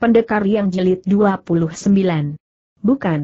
Pendekar yang jelit 29. Bukan.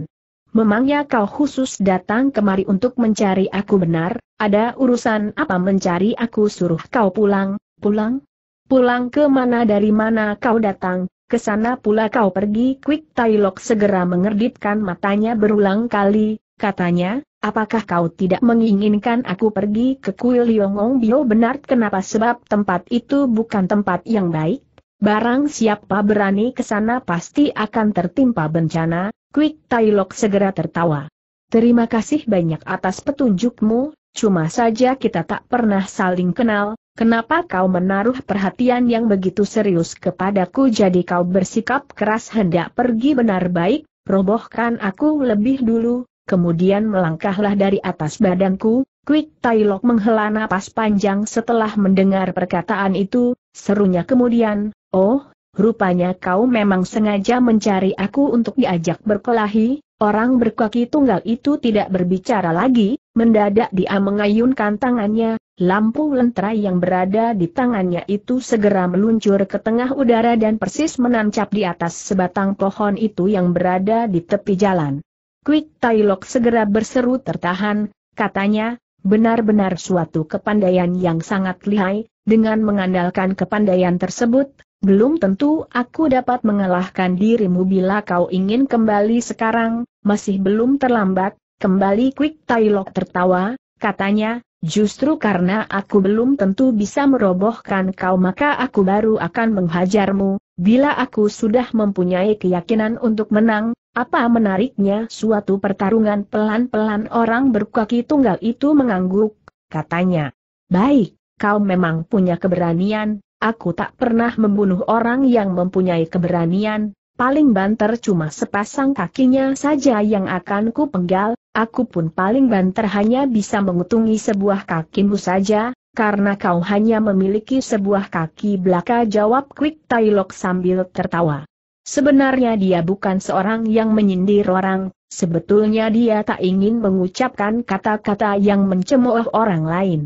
Memangnya kau khusus datang kemari untuk mencari aku benar, ada urusan apa mencari aku suruh kau pulang, pulang? Pulang ke mana dari mana kau datang, ke sana pula kau pergi Quick Tailok segera mengerdipkan matanya berulang kali, katanya, apakah kau tidak menginginkan aku pergi ke Kuil Yongong Bio benar kenapa sebab tempat itu bukan tempat yang baik? Barang siapa berani ke sana pasti akan tertimpa bencana, Quick Tailok segera tertawa. Terima kasih banyak atas petunjukmu, cuma saja kita tak pernah saling kenal, kenapa kau menaruh perhatian yang begitu serius kepadaku jadi kau bersikap keras hendak pergi benar baik, robohkan aku lebih dulu, kemudian melangkahlah dari atas badanku, Quick Tailok menghela napas panjang setelah mendengar perkataan itu, serunya kemudian, Oh, rupanya kau memang sengaja mencari aku untuk diajak berkelahi, orang berkaki tunggal itu tidak berbicara lagi, mendadak dia mengayunkan tangannya, lampu lentera yang berada di tangannya itu segera meluncur ke tengah udara dan persis menancap di atas sebatang pohon itu yang berada di tepi jalan. Quick Tailok segera berseru tertahan, katanya, benar-benar suatu kepandaian yang sangat lihai, dengan mengandalkan kepandaian tersebut, belum tentu aku dapat mengalahkan dirimu bila kau ingin kembali sekarang, masih belum terlambat, kembali Quick Tailok tertawa, katanya, justru karena aku belum tentu bisa merobohkan kau maka aku baru akan menghajarmu, bila aku sudah mempunyai keyakinan untuk menang, apa menariknya suatu pertarungan pelan-pelan orang berkaki tunggal itu mengangguk, katanya. Baik, kau memang punya keberanian, Aku tak pernah membunuh orang yang mempunyai keberanian, paling banter cuma sepasang kakinya saja yang akan ku penggal, aku pun paling banter hanya bisa mengutungi sebuah kakimu saja, karena kau hanya memiliki sebuah kaki belaka jawab Quick Tailok sambil tertawa. Sebenarnya dia bukan seorang yang menyindir orang, sebetulnya dia tak ingin mengucapkan kata-kata yang mencemooh orang lain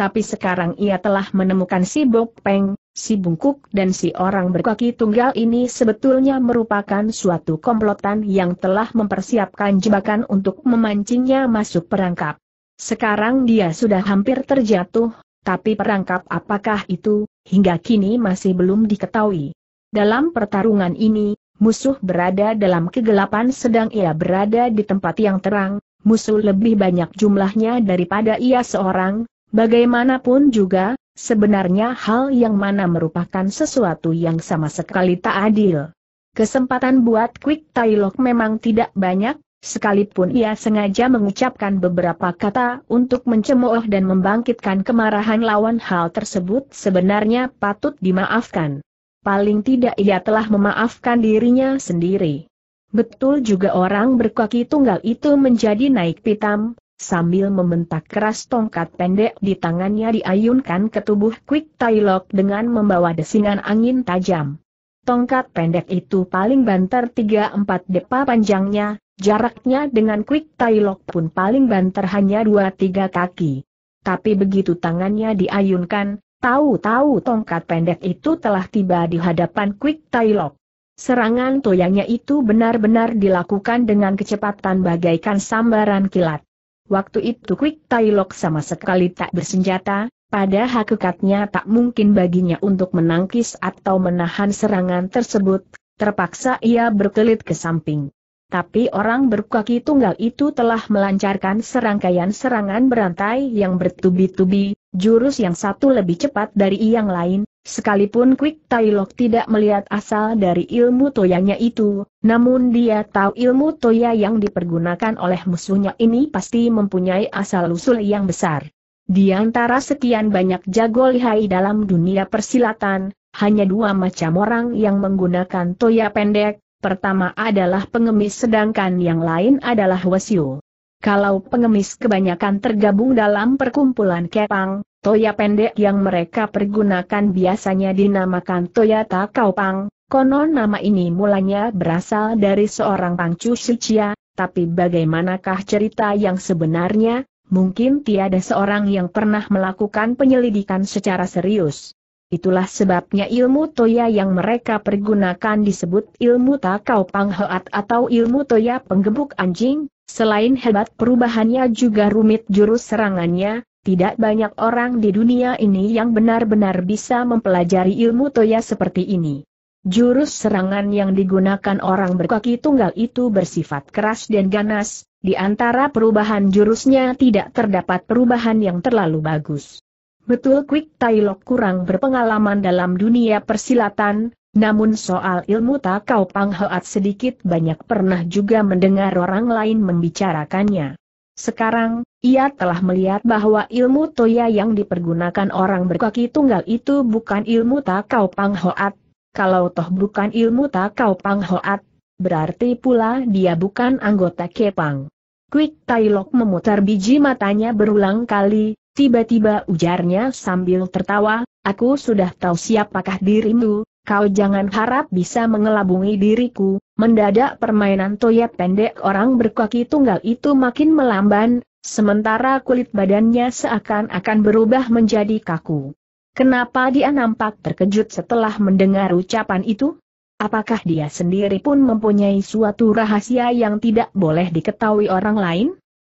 tapi sekarang ia telah menemukan si Bok Peng, si Bungkuk dan si orang berkaki tunggal ini sebetulnya merupakan suatu komplotan yang telah mempersiapkan jebakan untuk memancingnya masuk perangkap. Sekarang dia sudah hampir terjatuh, tapi perangkap apakah itu, hingga kini masih belum diketahui. Dalam pertarungan ini, musuh berada dalam kegelapan sedang ia berada di tempat yang terang, musuh lebih banyak jumlahnya daripada ia seorang, Bagaimanapun juga, sebenarnya hal yang mana merupakan sesuatu yang sama sekali tak adil. Kesempatan buat Quick Tailok memang tidak banyak, sekalipun ia sengaja mengucapkan beberapa kata untuk mencemooh dan membangkitkan kemarahan lawan hal tersebut sebenarnya patut dimaafkan. Paling tidak ia telah memaafkan dirinya sendiri. Betul juga orang berkaki tunggal itu menjadi naik pitam, Sambil membentak keras tongkat pendek di tangannya diayunkan ke tubuh Quick Tailok dengan membawa desingan angin tajam. Tongkat pendek itu paling banter 3-4 depa panjangnya, jaraknya dengan Quick Tailok pun paling banter hanya 2-3 kaki. Tapi begitu tangannya diayunkan, tahu-tahu tongkat pendek itu telah tiba di hadapan Quick Tailok. Serangan toyangnya itu benar-benar dilakukan dengan kecepatan bagaikan sambaran kilat. Waktu itu Quick Tailok sama sekali tak bersenjata, pada hakikatnya tak mungkin baginya untuk menangkis atau menahan serangan tersebut, terpaksa ia berkelit ke samping. Tapi orang berkaki tunggal itu telah melancarkan serangkaian serangan berantai yang bertubi-tubi, jurus yang satu lebih cepat dari yang lain, sekalipun Quick Tailok tidak melihat asal dari ilmu toyanya itu, namun dia tahu ilmu toya yang dipergunakan oleh musuhnya ini pasti mempunyai asal-usul yang besar. Di antara sekian banyak jago lihai dalam dunia persilatan, hanya dua macam orang yang menggunakan toya pendek, Pertama adalah pengemis sedangkan yang lain adalah wesiu. Kalau pengemis kebanyakan tergabung dalam perkumpulan kepang, toya pendek yang mereka pergunakan biasanya dinamakan toya takaupang, konon nama ini mulanya berasal dari seorang pangcu sucia, tapi bagaimanakah cerita yang sebenarnya, mungkin tiada seorang yang pernah melakukan penyelidikan secara serius. Itulah sebabnya ilmu toya yang mereka pergunakan disebut ilmu takau pangheat atau ilmu toya penggebuk anjing, selain hebat perubahannya juga rumit jurus serangannya, tidak banyak orang di dunia ini yang benar-benar bisa mempelajari ilmu toya seperti ini. Jurus serangan yang digunakan orang berkaki tunggal itu bersifat keras dan ganas, di antara perubahan jurusnya tidak terdapat perubahan yang terlalu bagus. Betul Quick Tailok kurang berpengalaman dalam dunia persilatan, namun soal ilmu takau panghoat sedikit banyak pernah juga mendengar orang lain membicarakannya. Sekarang, ia telah melihat bahwa ilmu toya yang dipergunakan orang berkaki tunggal itu bukan ilmu takau panghoat. Kalau toh bukan ilmu takau panghoat, berarti pula dia bukan anggota kepang. Quick Tailok memutar biji matanya berulang kali, Tiba-tiba ujarnya sambil tertawa, aku sudah tahu siapakah dirimu, kau jangan harap bisa mengelabungi diriku, mendadak permainan toya pendek orang berkaki tunggal itu makin melamban, sementara kulit badannya seakan-akan berubah menjadi kaku. Kenapa dia nampak terkejut setelah mendengar ucapan itu? Apakah dia sendiri pun mempunyai suatu rahasia yang tidak boleh diketahui orang lain?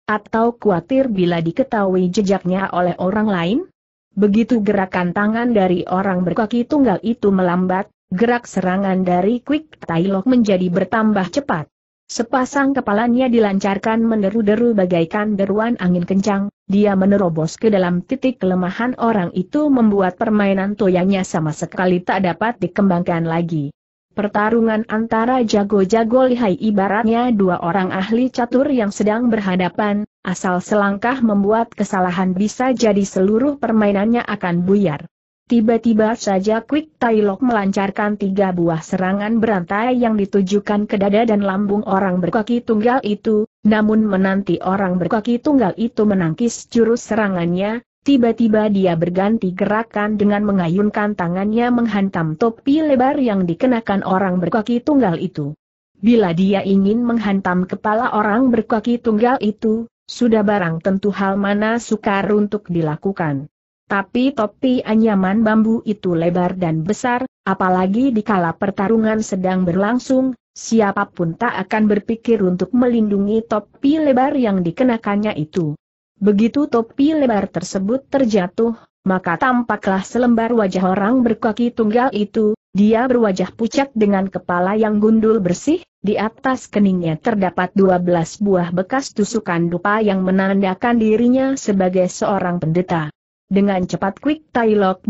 Atau khawatir bila diketahui jejaknya oleh orang lain? Begitu gerakan tangan dari orang berkaki tunggal itu melambat, gerak serangan dari Quick Tailok menjadi bertambah cepat. Sepasang kepalanya dilancarkan menderu-deru bagaikan deruan angin kencang, dia menerobos ke dalam titik kelemahan orang itu membuat permainan toyangnya sama sekali tak dapat dikembangkan lagi. Pertarungan antara jago-jago lihai ibaratnya dua orang ahli catur yang sedang berhadapan, asal selangkah membuat kesalahan bisa jadi seluruh permainannya akan buyar. Tiba-tiba saja Quick Tailok melancarkan tiga buah serangan berantai yang ditujukan ke dada dan lambung orang berkaki tunggal itu, namun menanti orang berkaki tunggal itu menangkis jurus serangannya, Tiba-tiba dia berganti gerakan dengan mengayunkan tangannya menghantam topi lebar yang dikenakan orang berkaki tunggal itu. Bila dia ingin menghantam kepala orang berkaki tunggal itu, sudah barang tentu hal mana sukar untuk dilakukan. Tapi topi anyaman bambu itu lebar dan besar, apalagi di kala pertarungan sedang berlangsung, siapapun tak akan berpikir untuk melindungi topi lebar yang dikenakannya itu. Begitu topi lebar tersebut terjatuh, maka tampaklah selembar wajah orang berkaki tunggal itu, dia berwajah pucat dengan kepala yang gundul bersih, di atas keningnya terdapat 12 buah bekas tusukan dupa yang menandakan dirinya sebagai seorang pendeta. Dengan cepat Quick Tailok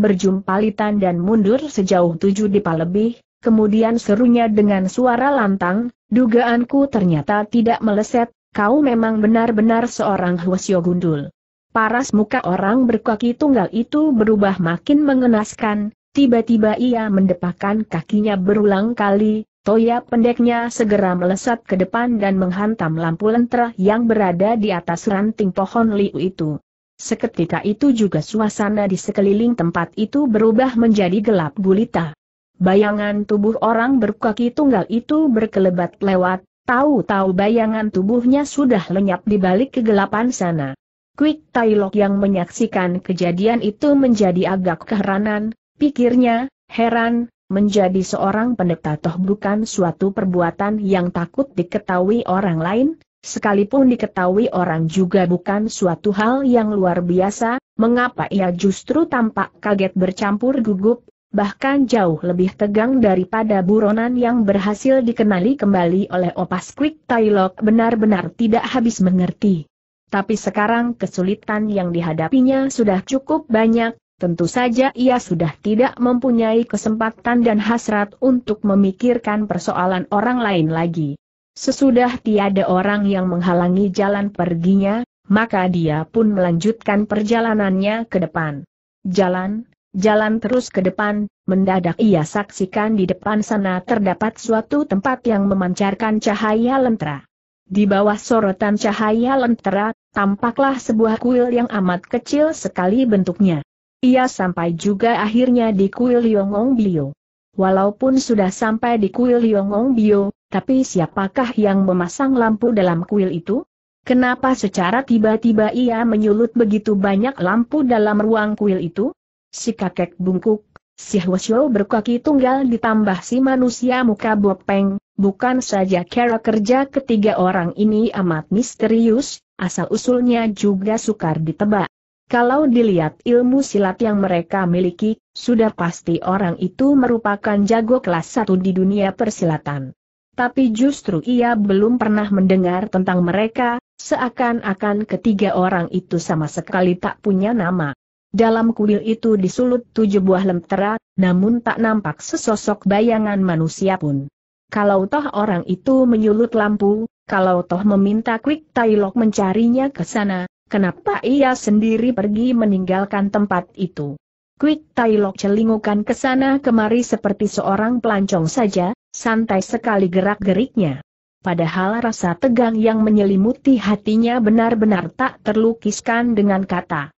litan dan mundur sejauh tujuh dipa lebih, kemudian serunya dengan suara lantang, dugaanku ternyata tidak meleset, kau memang benar-benar seorang Hwasyo gundul. Paras muka orang berkaki tunggal itu berubah makin mengenaskan, tiba-tiba ia mendepakan kakinya berulang kali, toya pendeknya segera melesat ke depan dan menghantam lampu lentera yang berada di atas ranting pohon liu itu. Seketika itu juga suasana di sekeliling tempat itu berubah menjadi gelap gulita. Bayangan tubuh orang berkaki tunggal itu berkelebat lewat, Tahu-tahu bayangan tubuhnya sudah lenyap di balik kegelapan sana. Quick Tailok yang menyaksikan kejadian itu menjadi agak keheranan, pikirnya, heran, menjadi seorang pendeta toh bukan suatu perbuatan yang takut diketahui orang lain, sekalipun diketahui orang juga bukan suatu hal yang luar biasa, mengapa ia justru tampak kaget bercampur gugup, bahkan jauh lebih tegang daripada buronan yang berhasil dikenali kembali oleh opas Quick Tailok benar-benar tidak habis mengerti. Tapi sekarang kesulitan yang dihadapinya sudah cukup banyak, tentu saja ia sudah tidak mempunyai kesempatan dan hasrat untuk memikirkan persoalan orang lain lagi. Sesudah tiada orang yang menghalangi jalan perginya, maka dia pun melanjutkan perjalanannya ke depan. Jalan, Jalan terus ke depan, mendadak ia saksikan di depan sana terdapat suatu tempat yang memancarkan cahaya lentera. Di bawah sorotan cahaya lentera, tampaklah sebuah kuil yang amat kecil sekali bentuknya. Ia sampai juga akhirnya di kuil Yongong Bio. Walaupun sudah sampai di kuil Yongong Bio, tapi siapakah yang memasang lampu dalam kuil itu? Kenapa secara tiba-tiba ia menyulut begitu banyak lampu dalam ruang kuil itu? si kakek bungkuk, si Hwasyo berkaki tunggal ditambah si manusia muka bopeng, bukan saja cara kerja ketiga orang ini amat misterius, asal-usulnya juga sukar ditebak. Kalau dilihat ilmu silat yang mereka miliki, sudah pasti orang itu merupakan jago kelas satu di dunia persilatan. Tapi justru ia belum pernah mendengar tentang mereka, seakan-akan ketiga orang itu sama sekali tak punya nama. Dalam kuil itu disulut tujuh buah lentera, namun tak nampak sesosok bayangan manusia pun. Kalau toh orang itu menyulut lampu, kalau toh meminta Quick Tailok mencarinya ke sana, kenapa ia sendiri pergi meninggalkan tempat itu? Quick Tailok celingukan ke sana kemari seperti seorang pelancong saja, santai sekali gerak-geriknya. Padahal rasa tegang yang menyelimuti hatinya benar-benar tak terlukiskan dengan kata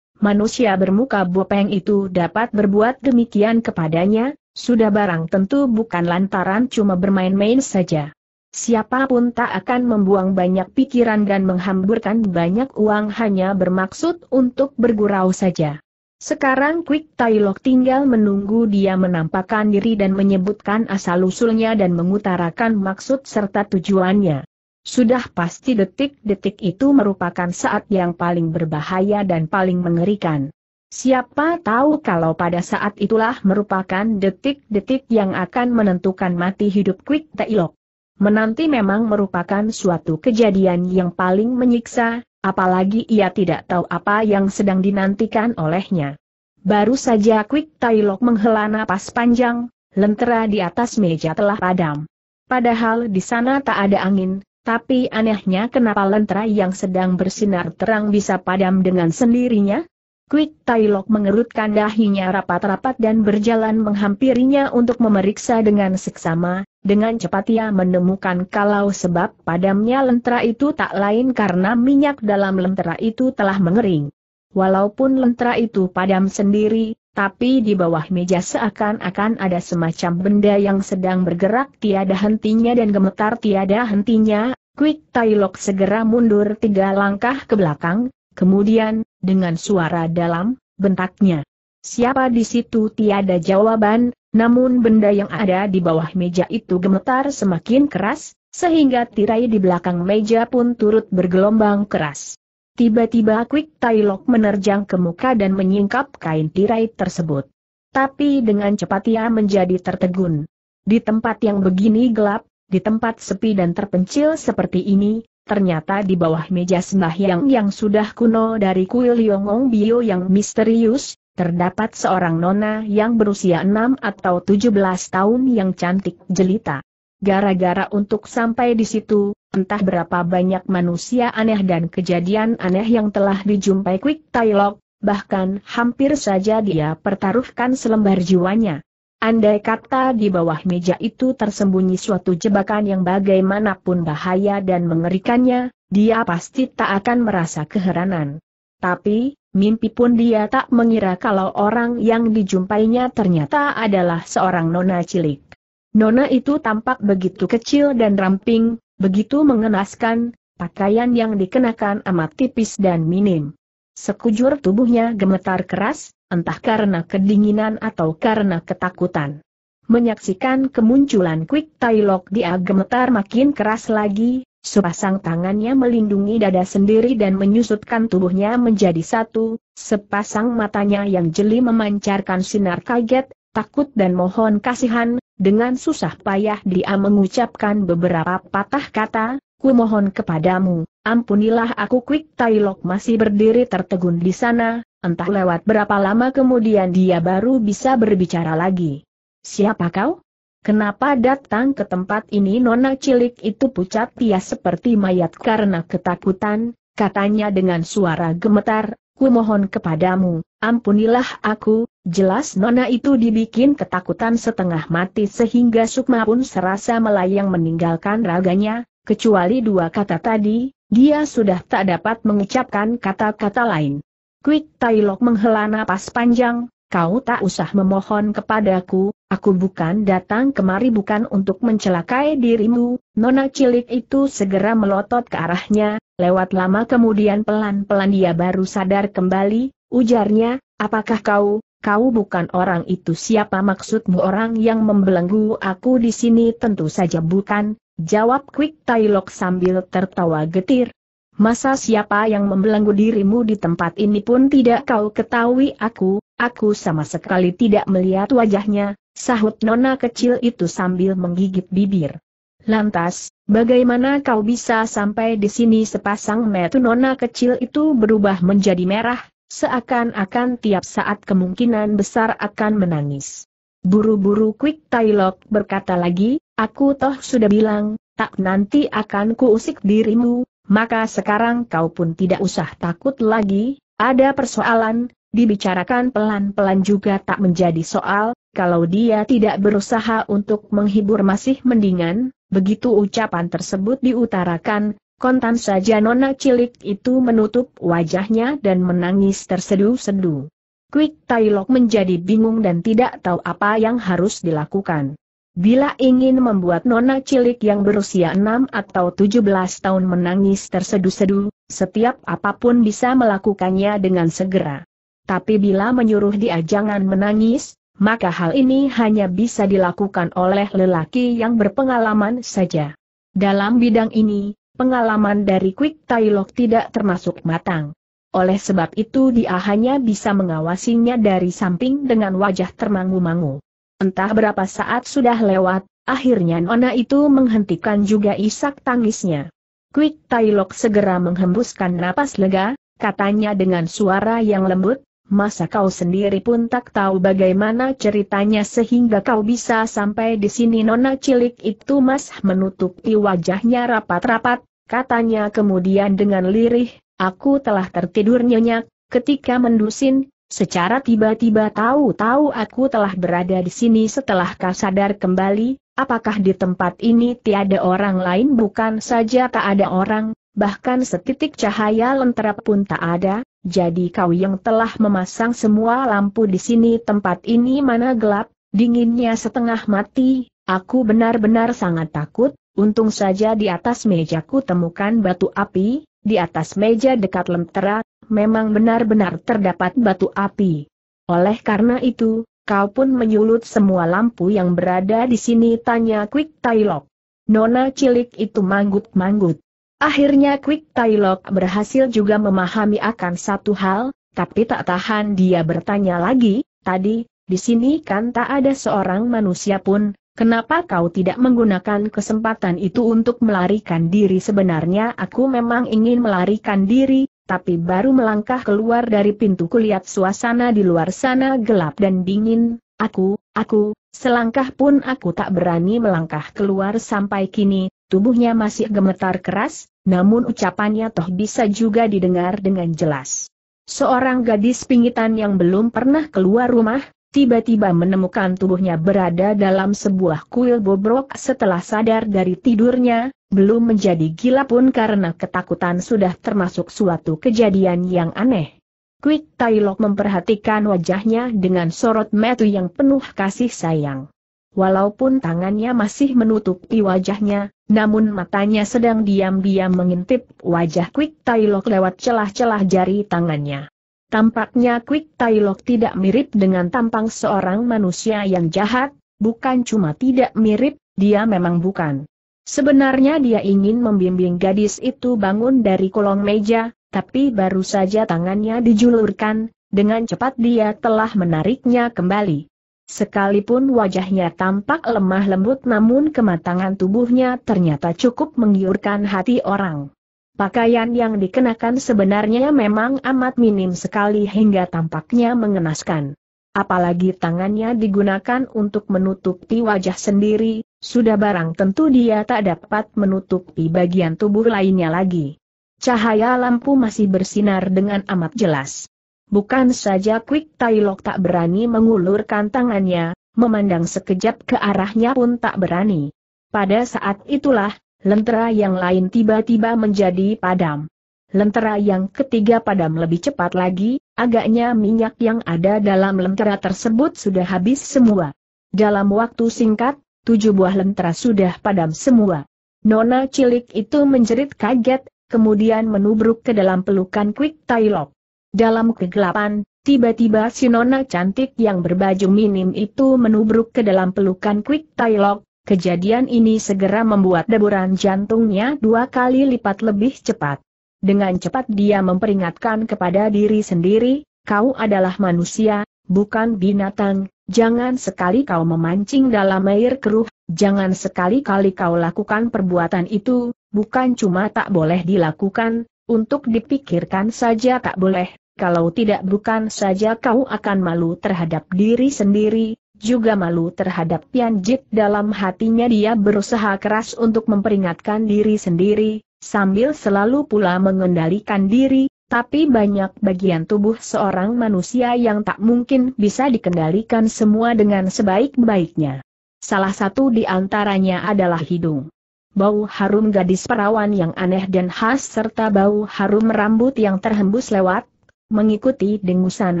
manusia bermuka bopeng itu dapat berbuat demikian kepadanya, sudah barang tentu bukan lantaran cuma bermain-main saja. Siapapun tak akan membuang banyak pikiran dan menghamburkan banyak uang hanya bermaksud untuk bergurau saja. Sekarang Quick Tailok tinggal menunggu dia menampakkan diri dan menyebutkan asal-usulnya dan mengutarakan maksud serta tujuannya. Sudah pasti detik-detik itu merupakan saat yang paling berbahaya dan paling mengerikan. Siapa tahu kalau pada saat itulah merupakan detik-detik yang akan menentukan mati hidup Quick Tailok. Menanti memang merupakan suatu kejadian yang paling menyiksa, apalagi ia tidak tahu apa yang sedang dinantikan olehnya. Baru saja Quick Tailok menghela napas panjang, lentera di atas meja telah padam. Padahal di sana tak ada angin, tapi anehnya kenapa lentera yang sedang bersinar terang bisa padam dengan sendirinya? Quick Tailok mengerutkan dahinya rapat-rapat dan berjalan menghampirinya untuk memeriksa dengan seksama, dengan cepat ia menemukan kalau sebab padamnya lentera itu tak lain karena minyak dalam lentera itu telah mengering. Walaupun lentera itu padam sendiri, tapi di bawah meja seakan-akan ada semacam benda yang sedang bergerak tiada hentinya dan gemetar tiada hentinya, Quick Tailok segera mundur tiga langkah ke belakang, kemudian, dengan suara dalam, bentaknya. Siapa di situ tiada jawaban, namun benda yang ada di bawah meja itu gemetar semakin keras, sehingga tirai di belakang meja pun turut bergelombang keras. Tiba-tiba Quick Tailok menerjang ke muka dan menyingkap kain tirai tersebut. Tapi dengan cepat ia menjadi tertegun. Di tempat yang begini gelap, di tempat sepi dan terpencil seperti ini, ternyata di bawah meja sembahyang yang sudah kuno dari kuil Yongong Bio yang misterius, terdapat seorang nona yang berusia 6 atau 17 tahun yang cantik jelita. Gara-gara untuk sampai di situ, entah berapa banyak manusia aneh dan kejadian aneh yang telah dijumpai Quick Tailok, bahkan hampir saja dia pertaruhkan selembar jiwanya. Andai kata di bawah meja itu tersembunyi suatu jebakan yang bagaimanapun bahaya dan mengerikannya, dia pasti tak akan merasa keheranan. Tapi, mimpi pun dia tak mengira kalau orang yang dijumpainya ternyata adalah seorang nona cilik. Nona itu tampak begitu kecil dan ramping, begitu mengenaskan, pakaian yang dikenakan amat tipis dan minim. Sekujur tubuhnya gemetar keras, entah karena kedinginan atau karena ketakutan. Menyaksikan kemunculan Quick Tailok dia gemetar makin keras lagi, Sepasang tangannya melindungi dada sendiri dan menyusutkan tubuhnya menjadi satu, sepasang matanya yang jeli memancarkan sinar kaget, takut dan mohon kasihan, dengan susah payah dia mengucapkan beberapa patah kata, ku mohon kepadamu, ampunilah aku Quick Tailok masih berdiri tertegun di sana, entah lewat berapa lama kemudian dia baru bisa berbicara lagi. Siapa kau? Kenapa datang ke tempat ini nona cilik itu pucat pias seperti mayat karena ketakutan, katanya dengan suara gemetar, mohon kepadamu, ampunilah aku, jelas nona itu dibikin ketakutan setengah mati sehingga Sukma pun serasa melayang meninggalkan raganya, kecuali dua kata tadi, dia sudah tak dapat mengucapkan kata-kata lain. Quick Tailok menghela napas panjang, kau tak usah memohon kepadaku, aku bukan datang kemari bukan untuk mencelakai dirimu, Nona cilik itu segera melotot ke arahnya, lewat lama kemudian pelan-pelan dia baru sadar kembali, ujarnya, apakah kau, kau bukan orang itu siapa maksudmu orang yang membelenggu aku di sini tentu saja bukan, jawab Quick Tailok sambil tertawa getir. Masa siapa yang membelenggu dirimu di tempat ini pun tidak kau ketahui aku, aku sama sekali tidak melihat wajahnya, sahut nona kecil itu sambil menggigit bibir. Lantas, bagaimana kau bisa sampai di sini sepasang metu nona kecil itu berubah menjadi merah, seakan-akan tiap saat kemungkinan besar akan menangis. Buru-buru Quick Tailok berkata lagi, aku toh sudah bilang, tak nanti akan kuusik dirimu, maka sekarang kau pun tidak usah takut lagi, ada persoalan, dibicarakan pelan-pelan juga tak menjadi soal, kalau dia tidak berusaha untuk menghibur masih mendingan, begitu ucapan tersebut diutarakan, kontan saja nona cilik itu menutup wajahnya dan menangis tersedu-sedu. Quick Tailok menjadi bingung dan tidak tahu apa yang harus dilakukan. Bila ingin membuat nona cilik yang berusia 6 atau 17 tahun menangis tersedu-sedu, setiap apapun bisa melakukannya dengan segera tapi bila menyuruh dia jangan menangis, maka hal ini hanya bisa dilakukan oleh lelaki yang berpengalaman saja. Dalam bidang ini, pengalaman dari Quick Tailok tidak termasuk matang. Oleh sebab itu dia hanya bisa mengawasinya dari samping dengan wajah termangu-mangu. Entah berapa saat sudah lewat, akhirnya Nona itu menghentikan juga isak tangisnya. Quick Tailok segera menghembuskan napas lega, katanya dengan suara yang lembut, masa kau sendiri pun tak tahu bagaimana ceritanya sehingga kau bisa sampai di sini nona cilik itu mas menutupi wajahnya rapat-rapat, katanya kemudian dengan lirih, aku telah tertidur nyenyak, ketika mendusin, secara tiba-tiba tahu-tahu aku telah berada di sini setelah kau sadar kembali, apakah di tempat ini tiada orang lain bukan saja tak ada orang, bahkan setitik cahaya lentera pun tak ada, jadi kau yang telah memasang semua lampu di sini tempat ini mana gelap, dinginnya setengah mati, aku benar-benar sangat takut, untung saja di atas mejaku temukan batu api, di atas meja dekat lentera, memang benar-benar terdapat batu api. Oleh karena itu, kau pun menyulut semua lampu yang berada di sini tanya Quick Tailok. Nona cilik itu manggut-manggut. Akhirnya Quick Tailok berhasil juga memahami akan satu hal, tapi tak tahan dia bertanya lagi, tadi, di sini kan tak ada seorang manusia pun, Kenapa kau tidak menggunakan kesempatan itu untuk melarikan diri? Sebenarnya aku memang ingin melarikan diri, tapi baru melangkah keluar dari pintu kulihat suasana di luar sana gelap dan dingin. Aku, aku, selangkah pun aku tak berani melangkah keluar sampai kini, tubuhnya masih gemetar keras, namun ucapannya toh bisa juga didengar dengan jelas. Seorang gadis pingitan yang belum pernah keluar rumah, tiba-tiba menemukan tubuhnya berada dalam sebuah kuil bobrok setelah sadar dari tidurnya, belum menjadi gila pun karena ketakutan sudah termasuk suatu kejadian yang aneh. Quick Tailok memperhatikan wajahnya dengan sorot metu yang penuh kasih sayang. Walaupun tangannya masih menutupi wajahnya, namun matanya sedang diam-diam mengintip wajah Quick Tailok lewat celah-celah jari tangannya. Tampaknya Quick Tailok tidak mirip dengan tampang seorang manusia yang jahat, bukan cuma tidak mirip, dia memang bukan. Sebenarnya dia ingin membimbing gadis itu bangun dari kolong meja, tapi baru saja tangannya dijulurkan, dengan cepat dia telah menariknya kembali. Sekalipun wajahnya tampak lemah lembut namun kematangan tubuhnya ternyata cukup menggiurkan hati orang. Pakaian yang dikenakan sebenarnya memang amat minim sekali hingga tampaknya mengenaskan. Apalagi tangannya digunakan untuk menutupi wajah sendiri, sudah barang tentu dia tak dapat menutupi bagian tubuh lainnya lagi. Cahaya lampu masih bersinar dengan amat jelas. Bukan saja Quick Tailok tak berani mengulurkan tangannya, memandang sekejap ke arahnya pun tak berani. Pada saat itulah, lentera yang lain tiba-tiba menjadi padam. Lentera yang ketiga padam lebih cepat lagi, agaknya minyak yang ada dalam lentera tersebut sudah habis semua. Dalam waktu singkat, tujuh buah lentera sudah padam semua. Nona cilik itu menjerit kaget, kemudian menubruk ke dalam pelukan Quick Tailok. Dalam kegelapan, tiba-tiba si nona cantik yang berbaju minim itu menubruk ke dalam pelukan Quick Tailok, Kejadian ini segera membuat deburan jantungnya dua kali lipat lebih cepat. Dengan cepat dia memperingatkan kepada diri sendiri, kau adalah manusia, bukan binatang, jangan sekali kau memancing dalam air keruh, jangan sekali-kali kau lakukan perbuatan itu, bukan cuma tak boleh dilakukan, untuk dipikirkan saja tak boleh, kalau tidak bukan saja kau akan malu terhadap diri sendiri, juga malu terhadap Pianjit dalam hatinya dia berusaha keras untuk memperingatkan diri sendiri, sambil selalu pula mengendalikan diri, tapi banyak bagian tubuh seorang manusia yang tak mungkin bisa dikendalikan semua dengan sebaik-baiknya. Salah satu di antaranya adalah hidung. Bau harum gadis perawan yang aneh dan khas serta bau harum rambut yang terhembus lewat, mengikuti dengusan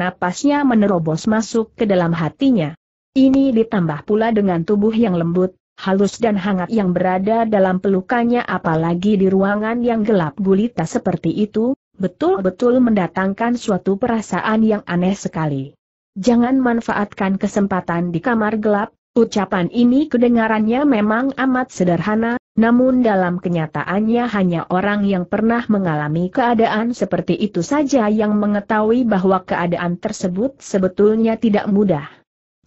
napasnya menerobos masuk ke dalam hatinya. Ini ditambah pula dengan tubuh yang lembut, halus dan hangat yang berada dalam pelukannya apalagi di ruangan yang gelap gulita seperti itu, betul-betul mendatangkan suatu perasaan yang aneh sekali. Jangan manfaatkan kesempatan di kamar gelap, ucapan ini kedengarannya memang amat sederhana, namun dalam kenyataannya hanya orang yang pernah mengalami keadaan seperti itu saja yang mengetahui bahwa keadaan tersebut sebetulnya tidak mudah.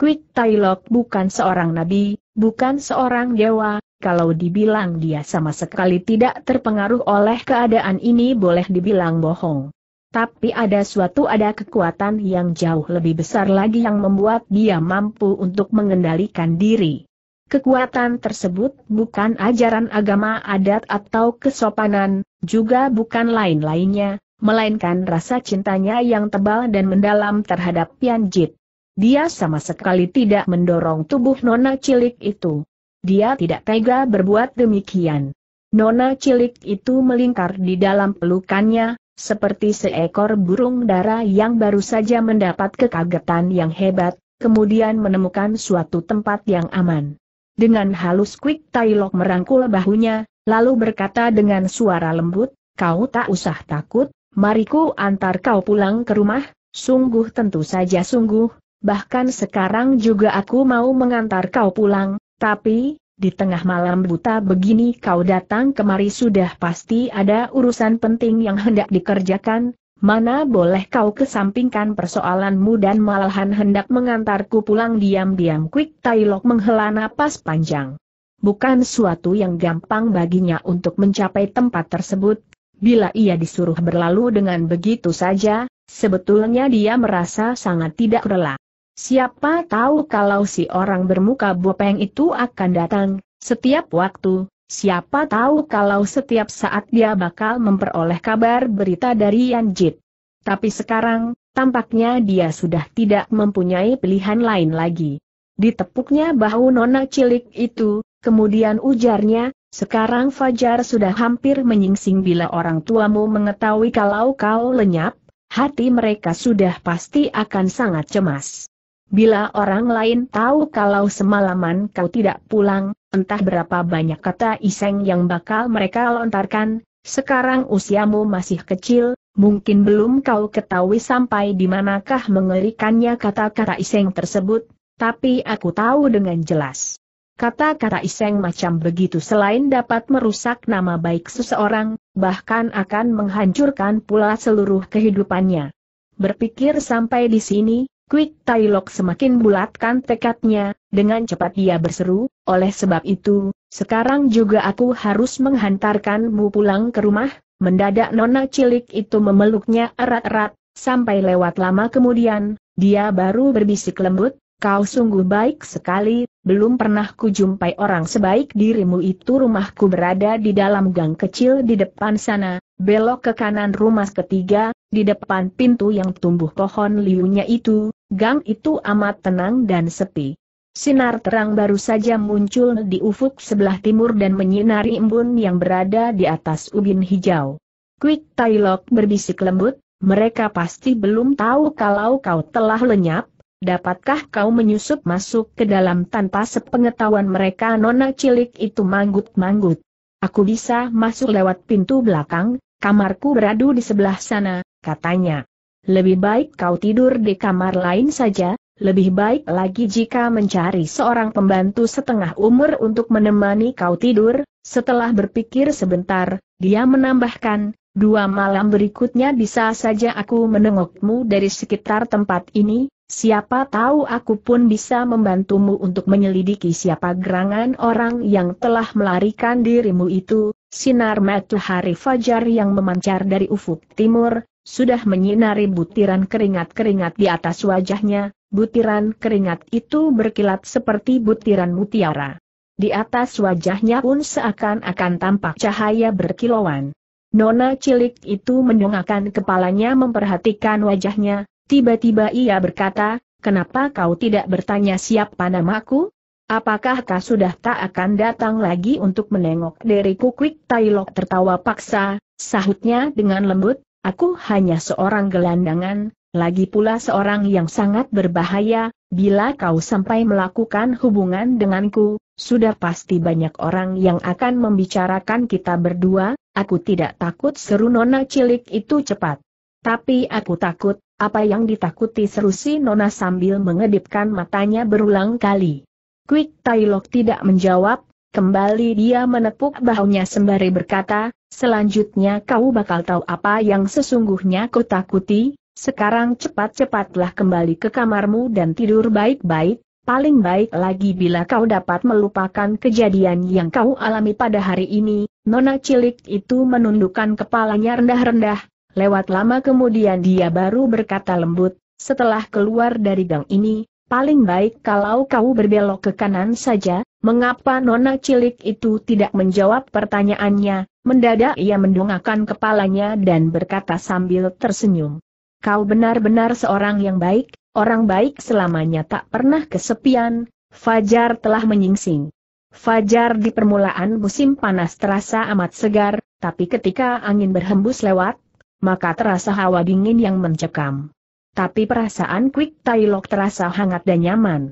Quick Tailok bukan seorang nabi, bukan seorang dewa, kalau dibilang dia sama sekali tidak terpengaruh oleh keadaan ini boleh dibilang bohong. Tapi ada suatu ada kekuatan yang jauh lebih besar lagi yang membuat dia mampu untuk mengendalikan diri. Kekuatan tersebut bukan ajaran agama adat atau kesopanan, juga bukan lain-lainnya, melainkan rasa cintanya yang tebal dan mendalam terhadap Pian Jit. Dia sama sekali tidak mendorong tubuh nona cilik itu. Dia tidak tega berbuat demikian. Nona cilik itu melingkar di dalam pelukannya, seperti seekor burung dara yang baru saja mendapat kekagetan yang hebat, kemudian menemukan suatu tempat yang aman. Dengan halus Quick Tailok merangkul bahunya, lalu berkata dengan suara lembut, kau tak usah takut, mariku antar kau pulang ke rumah, sungguh tentu saja sungguh, bahkan sekarang juga aku mau mengantar kau pulang, tapi, di tengah malam buta begini kau datang kemari sudah pasti ada urusan penting yang hendak dikerjakan, mana boleh kau kesampingkan persoalanmu dan malahan hendak mengantarku pulang diam-diam Quick Tailok menghela napas panjang. Bukan suatu yang gampang baginya untuk mencapai tempat tersebut, bila ia disuruh berlalu dengan begitu saja, sebetulnya dia merasa sangat tidak rela. Siapa tahu kalau si orang bermuka bopeng itu akan datang, setiap waktu, Siapa tahu kalau setiap saat dia bakal memperoleh kabar berita dari Yan Jit. Tapi sekarang, tampaknya dia sudah tidak mempunyai pilihan lain lagi. Ditepuknya bahu nona cilik itu, kemudian ujarnya, sekarang Fajar sudah hampir menyingsing bila orang tuamu mengetahui kalau kau lenyap, hati mereka sudah pasti akan sangat cemas. Bila orang lain tahu kalau semalaman kau tidak pulang, entah berapa banyak kata iseng yang bakal mereka lontarkan, sekarang usiamu masih kecil, mungkin belum kau ketahui sampai di manakah mengerikannya kata-kata iseng tersebut, tapi aku tahu dengan jelas. Kata-kata iseng macam begitu selain dapat merusak nama baik seseorang, bahkan akan menghancurkan pula seluruh kehidupannya. Berpikir sampai di sini, Quick Tailok semakin bulatkan tekadnya, dengan cepat ia berseru, oleh sebab itu, sekarang juga aku harus menghantarkanmu pulang ke rumah, mendadak nona cilik itu memeluknya erat-erat, sampai lewat lama kemudian, dia baru berbisik lembut, kau sungguh baik sekali, belum pernah kujumpai orang sebaik dirimu itu rumahku berada di dalam gang kecil di depan sana, belok ke kanan rumah ketiga, di depan pintu yang tumbuh pohon liunya itu, gang itu amat tenang dan sepi. Sinar terang baru saja muncul di ufuk sebelah timur dan menyinari embun yang berada di atas ubin hijau. Quick Tailok berbisik lembut, mereka pasti belum tahu kalau kau telah lenyap, dapatkah kau menyusup masuk ke dalam tanpa sepengetahuan mereka nona cilik itu manggut-manggut. Aku bisa masuk lewat pintu belakang, kamarku beradu di sebelah sana, katanya. Lebih baik kau tidur di kamar lain saja, lebih baik lagi jika mencari seorang pembantu setengah umur untuk menemani kau tidur, setelah berpikir sebentar, dia menambahkan, dua malam berikutnya bisa saja aku menengokmu dari sekitar tempat ini, Siapa tahu aku pun bisa membantumu untuk menyelidiki siapa gerangan orang yang telah melarikan dirimu itu, sinar matahari fajar yang memancar dari ufuk timur, sudah menyinari butiran keringat-keringat di atas wajahnya, butiran keringat itu berkilat seperti butiran mutiara. Di atas wajahnya pun seakan-akan tampak cahaya berkilauan. Nona cilik itu mendongakkan kepalanya memperhatikan wajahnya, Tiba-tiba ia berkata, kenapa kau tidak bertanya siapa namaku? Apakah kau sudah tak akan datang lagi untuk menengok diriku Quick Tailok tertawa paksa, sahutnya dengan lembut, aku hanya seorang gelandangan, lagi pula seorang yang sangat berbahaya, bila kau sampai melakukan hubungan denganku, sudah pasti banyak orang yang akan membicarakan kita berdua, aku tidak takut seru nona cilik itu cepat. Tapi aku takut, apa yang ditakuti seru si Nona sambil mengedipkan matanya berulang kali. Quick Tailok tidak menjawab, kembali dia menepuk bahunya sembari berkata, selanjutnya kau bakal tahu apa yang sesungguhnya kau takuti, sekarang cepat-cepatlah kembali ke kamarmu dan tidur baik-baik, paling baik lagi bila kau dapat melupakan kejadian yang kau alami pada hari ini, Nona cilik itu menundukkan kepalanya rendah-rendah, Lewat lama kemudian dia baru berkata lembut, setelah keluar dari gang ini, paling baik kalau kau berbelok ke kanan saja, mengapa nona cilik itu tidak menjawab pertanyaannya, mendadak ia mendongakkan kepalanya dan berkata sambil tersenyum. Kau benar-benar seorang yang baik, orang baik selamanya tak pernah kesepian, Fajar telah menyingsing. Fajar di permulaan musim panas terasa amat segar, tapi ketika angin berhembus lewat, maka terasa hawa dingin yang mencekam. Tapi perasaan Quick Tailok terasa hangat dan nyaman.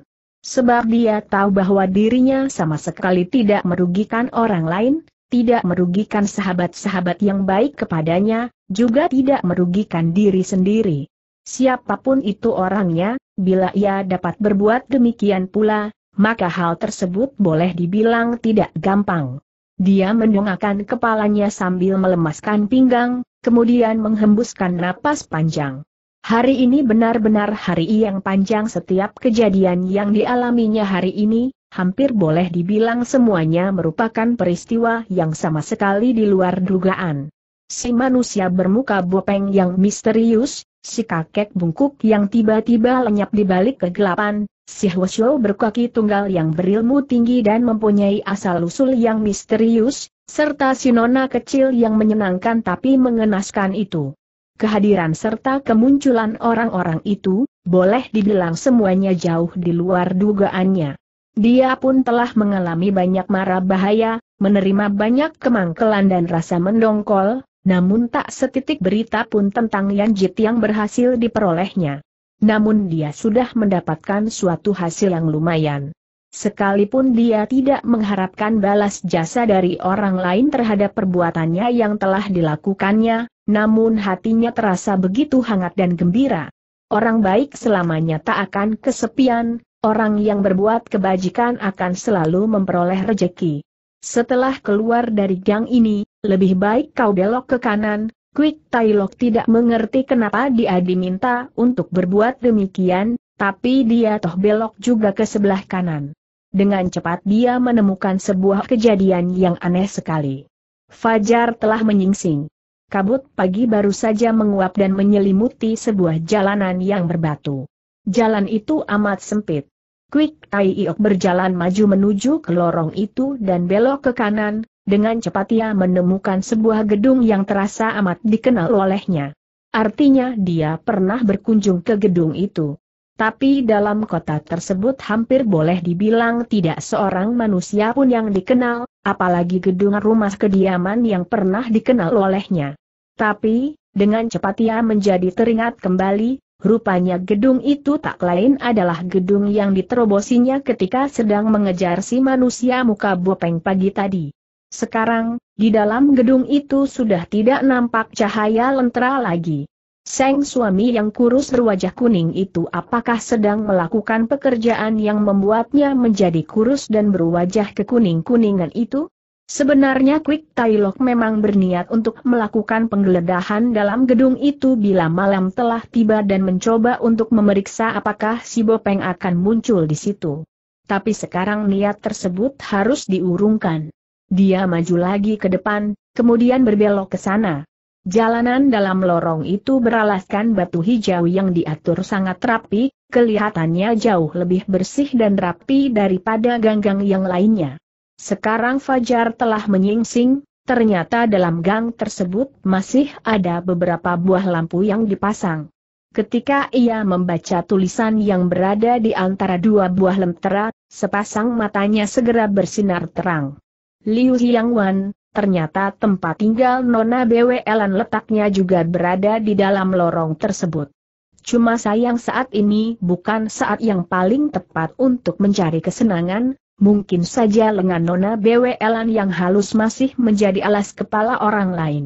Sebab dia tahu bahwa dirinya sama sekali tidak merugikan orang lain, tidak merugikan sahabat-sahabat yang baik kepadanya, juga tidak merugikan diri sendiri. Siapapun itu orangnya, bila ia dapat berbuat demikian pula, maka hal tersebut boleh dibilang tidak gampang. Dia mendongakkan kepalanya sambil melemaskan pinggang, kemudian menghembuskan napas panjang. Hari ini benar-benar hari yang panjang setiap kejadian yang dialaminya hari ini, hampir boleh dibilang semuanya merupakan peristiwa yang sama sekali di luar dugaan. Si manusia bermuka bopeng yang misterius, si kakek bungkuk yang tiba-tiba lenyap di balik kegelapan, Si Sihuasyo berkaki tunggal yang berilmu tinggi dan mempunyai asal-usul yang misterius, serta Sinona kecil yang menyenangkan tapi mengenaskan itu. Kehadiran serta kemunculan orang-orang itu, boleh dibilang semuanya jauh di luar dugaannya. Dia pun telah mengalami banyak mara bahaya, menerima banyak kemangkelan dan rasa mendongkol, namun tak setitik berita pun tentang Yanjit yang berhasil diperolehnya. Namun dia sudah mendapatkan suatu hasil yang lumayan. Sekalipun dia tidak mengharapkan balas jasa dari orang lain terhadap perbuatannya yang telah dilakukannya, namun hatinya terasa begitu hangat dan gembira. Orang baik selamanya tak akan kesepian, orang yang berbuat kebajikan akan selalu memperoleh rejeki. Setelah keluar dari gang ini, lebih baik kau belok ke kanan, Quick Tailok tidak mengerti kenapa dia diminta untuk berbuat demikian, tapi dia toh belok juga ke sebelah kanan. Dengan cepat dia menemukan sebuah kejadian yang aneh sekali. Fajar telah menyingsing. Kabut pagi baru saja menguap dan menyelimuti sebuah jalanan yang berbatu. Jalan itu amat sempit. Quick Tai Iok berjalan maju menuju ke lorong itu dan belok ke kanan, dengan cepat ia menemukan sebuah gedung yang terasa amat dikenal olehnya. Artinya dia pernah berkunjung ke gedung itu. Tapi dalam kota tersebut hampir boleh dibilang tidak seorang manusia pun yang dikenal, apalagi gedung rumah kediaman yang pernah dikenal olehnya. Tapi, dengan cepat ia menjadi teringat kembali, Rupanya gedung itu tak lain adalah gedung yang diterobosinya ketika sedang mengejar si manusia muka bopeng pagi tadi. Sekarang, di dalam gedung itu sudah tidak nampak cahaya lentera lagi. Seng suami yang kurus berwajah kuning itu apakah sedang melakukan pekerjaan yang membuatnya menjadi kurus dan berwajah kekuning-kuningan itu? Sebenarnya Quick Tailok memang berniat untuk melakukan penggeledahan dalam gedung itu bila malam telah tiba dan mencoba untuk memeriksa apakah si Bopeng akan muncul di situ. Tapi sekarang niat tersebut harus diurungkan. Dia maju lagi ke depan, kemudian berbelok ke sana. Jalanan dalam lorong itu beralaskan batu hijau yang diatur sangat rapi, kelihatannya jauh lebih bersih dan rapi daripada ganggang -gang yang lainnya. Sekarang Fajar telah menyingsing, ternyata dalam gang tersebut masih ada beberapa buah lampu yang dipasang. Ketika ia membaca tulisan yang berada di antara dua buah lentera, sepasang matanya segera bersinar terang. Liu Wan, ternyata tempat tinggal Nona BWLan letaknya juga berada di dalam lorong tersebut. Cuma sayang saat ini bukan saat yang paling tepat untuk mencari kesenangan, mungkin saja lengan Nona BWLan yang halus masih menjadi alas kepala orang lain.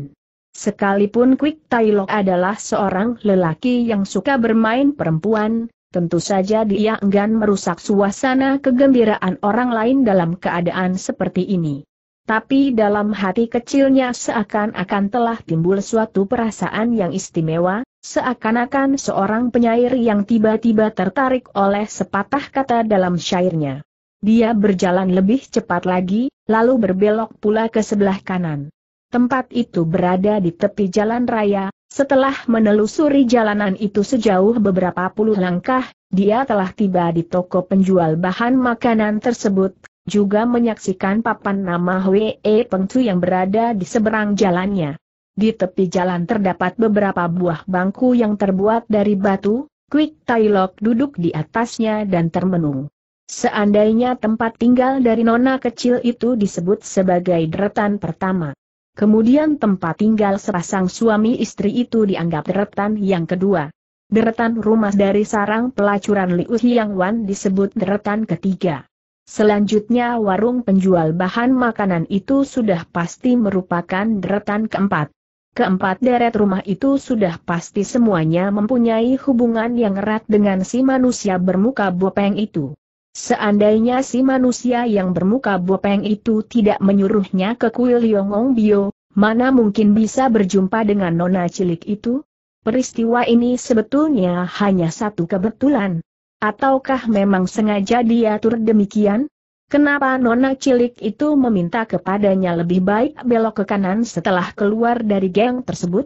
Sekalipun Quick Tailok adalah seorang lelaki yang suka bermain perempuan, Tentu saja dia enggan merusak suasana kegembiraan orang lain dalam keadaan seperti ini. Tapi dalam hati kecilnya seakan-akan telah timbul suatu perasaan yang istimewa, seakan-akan seorang penyair yang tiba-tiba tertarik oleh sepatah kata dalam syairnya. Dia berjalan lebih cepat lagi, lalu berbelok pula ke sebelah kanan. Tempat itu berada di tepi jalan raya, setelah menelusuri jalanan itu sejauh beberapa puluh langkah, dia telah tiba di toko penjual bahan makanan tersebut, juga menyaksikan papan nama Hwe Pengcu yang berada di seberang jalannya. Di tepi jalan terdapat beberapa buah bangku yang terbuat dari batu, Quick Tailok duduk di atasnya dan termenung. Seandainya tempat tinggal dari nona kecil itu disebut sebagai deretan pertama, Kemudian tempat tinggal sepasang suami istri itu dianggap deretan yang kedua. Deretan rumah dari sarang pelacuran Liu Hiang Wan disebut deretan ketiga. Selanjutnya warung penjual bahan makanan itu sudah pasti merupakan deretan keempat. Keempat deret rumah itu sudah pasti semuanya mempunyai hubungan yang erat dengan si manusia bermuka bopeng itu. Seandainya si manusia yang bermuka bopeng itu tidak menyuruhnya ke kuil Yongong Bio, mana mungkin bisa berjumpa dengan nona cilik itu? Peristiwa ini sebetulnya hanya satu kebetulan. Ataukah memang sengaja diatur demikian? Kenapa nona cilik itu meminta kepadanya lebih baik belok ke kanan setelah keluar dari geng tersebut?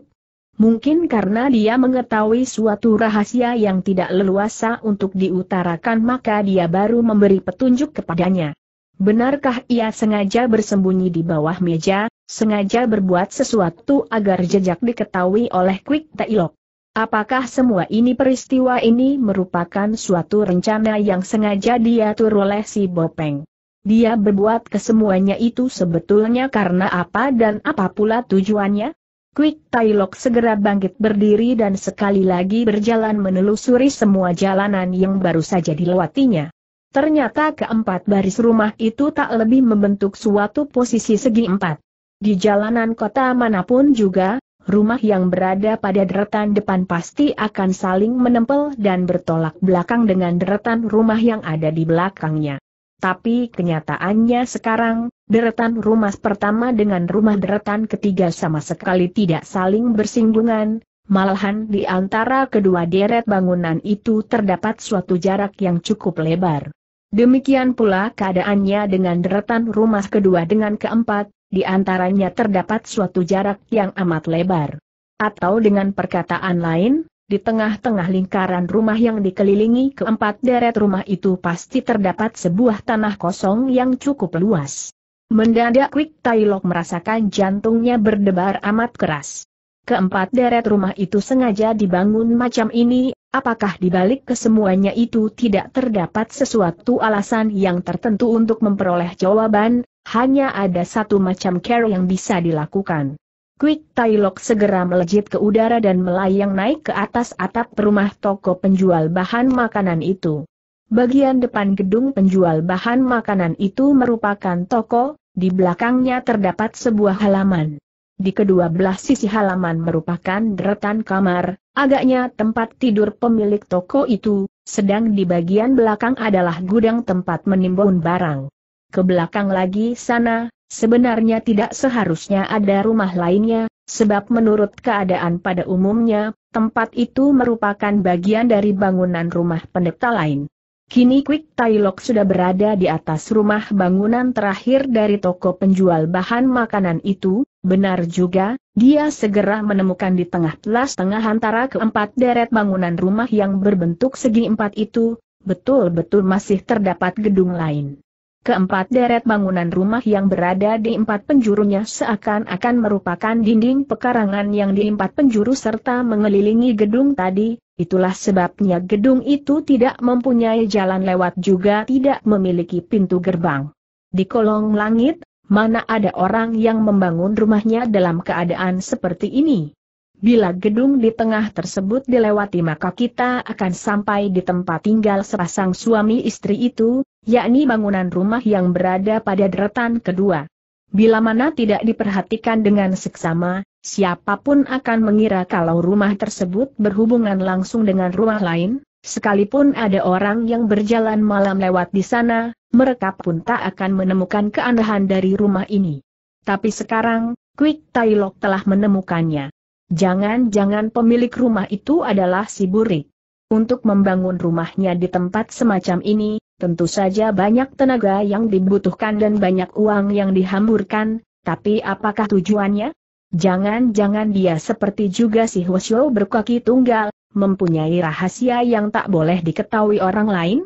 Mungkin karena dia mengetahui suatu rahasia yang tidak leluasa untuk diutarakan maka dia baru memberi petunjuk kepadanya. Benarkah ia sengaja bersembunyi di bawah meja, sengaja berbuat sesuatu agar jejak diketahui oleh Quick Tailok? Apakah semua ini peristiwa ini merupakan suatu rencana yang sengaja diatur oleh si Bopeng? Dia berbuat kesemuanya itu sebetulnya karena apa dan apa pula tujuannya? Quick Tailok segera bangkit berdiri dan sekali lagi berjalan menelusuri semua jalanan yang baru saja dilewatinya. Ternyata keempat baris rumah itu tak lebih membentuk suatu posisi segi empat. Di jalanan kota manapun juga, rumah yang berada pada deretan depan pasti akan saling menempel dan bertolak belakang dengan deretan rumah yang ada di belakangnya. Tapi kenyataannya sekarang, Deretan rumah pertama dengan rumah deretan ketiga sama sekali tidak saling bersinggungan, malahan di antara kedua deret bangunan itu terdapat suatu jarak yang cukup lebar. Demikian pula keadaannya dengan deretan rumah kedua dengan keempat, di antaranya terdapat suatu jarak yang amat lebar. Atau dengan perkataan lain, di tengah-tengah lingkaran rumah yang dikelilingi keempat deret rumah itu pasti terdapat sebuah tanah kosong yang cukup luas. Mendadak Kwik Lok merasakan jantungnya berdebar amat keras. Keempat deret rumah itu sengaja dibangun macam ini, apakah dibalik kesemuanya itu tidak terdapat sesuatu alasan yang tertentu untuk memperoleh jawaban, hanya ada satu macam care yang bisa dilakukan. Quick Lok segera melejit ke udara dan melayang naik ke atas atap rumah toko penjual bahan makanan itu. Bagian depan gedung penjual bahan makanan itu merupakan toko, di belakangnya terdapat sebuah halaman. Di kedua belah sisi halaman merupakan deretan kamar, agaknya tempat tidur pemilik toko itu, sedang di bagian belakang adalah gudang tempat menimbun barang. Ke belakang lagi sana, sebenarnya tidak seharusnya ada rumah lainnya, sebab menurut keadaan pada umumnya, tempat itu merupakan bagian dari bangunan rumah pendeta lain. Kini Quick Tailok sudah berada di atas rumah bangunan terakhir dari toko penjual bahan makanan itu, benar juga, dia segera menemukan di tengah las tengah antara keempat deret bangunan rumah yang berbentuk segi empat itu, betul-betul masih terdapat gedung lain. Keempat deret bangunan rumah yang berada di empat penjurunya seakan-akan merupakan dinding pekarangan yang di empat penjuru serta mengelilingi gedung tadi, itulah sebabnya gedung itu tidak mempunyai jalan lewat juga tidak memiliki pintu gerbang. Di kolong langit, mana ada orang yang membangun rumahnya dalam keadaan seperti ini? Bila gedung di tengah tersebut dilewati maka kita akan sampai di tempat tinggal sepasang suami istri itu, yakni bangunan rumah yang berada pada deretan kedua. Bila mana tidak diperhatikan dengan seksama, siapapun akan mengira kalau rumah tersebut berhubungan langsung dengan rumah lain, sekalipun ada orang yang berjalan malam lewat di sana, mereka pun tak akan menemukan keanehan dari rumah ini. Tapi sekarang, Quick Tailok telah menemukannya. Jangan-jangan pemilik rumah itu adalah si Burik. Untuk membangun rumahnya di tempat semacam ini, Tentu saja banyak tenaga yang dibutuhkan dan banyak uang yang dihamburkan, tapi apakah tujuannya? Jangan-jangan dia seperti juga si Hwasyo berkaki tunggal, mempunyai rahasia yang tak boleh diketahui orang lain?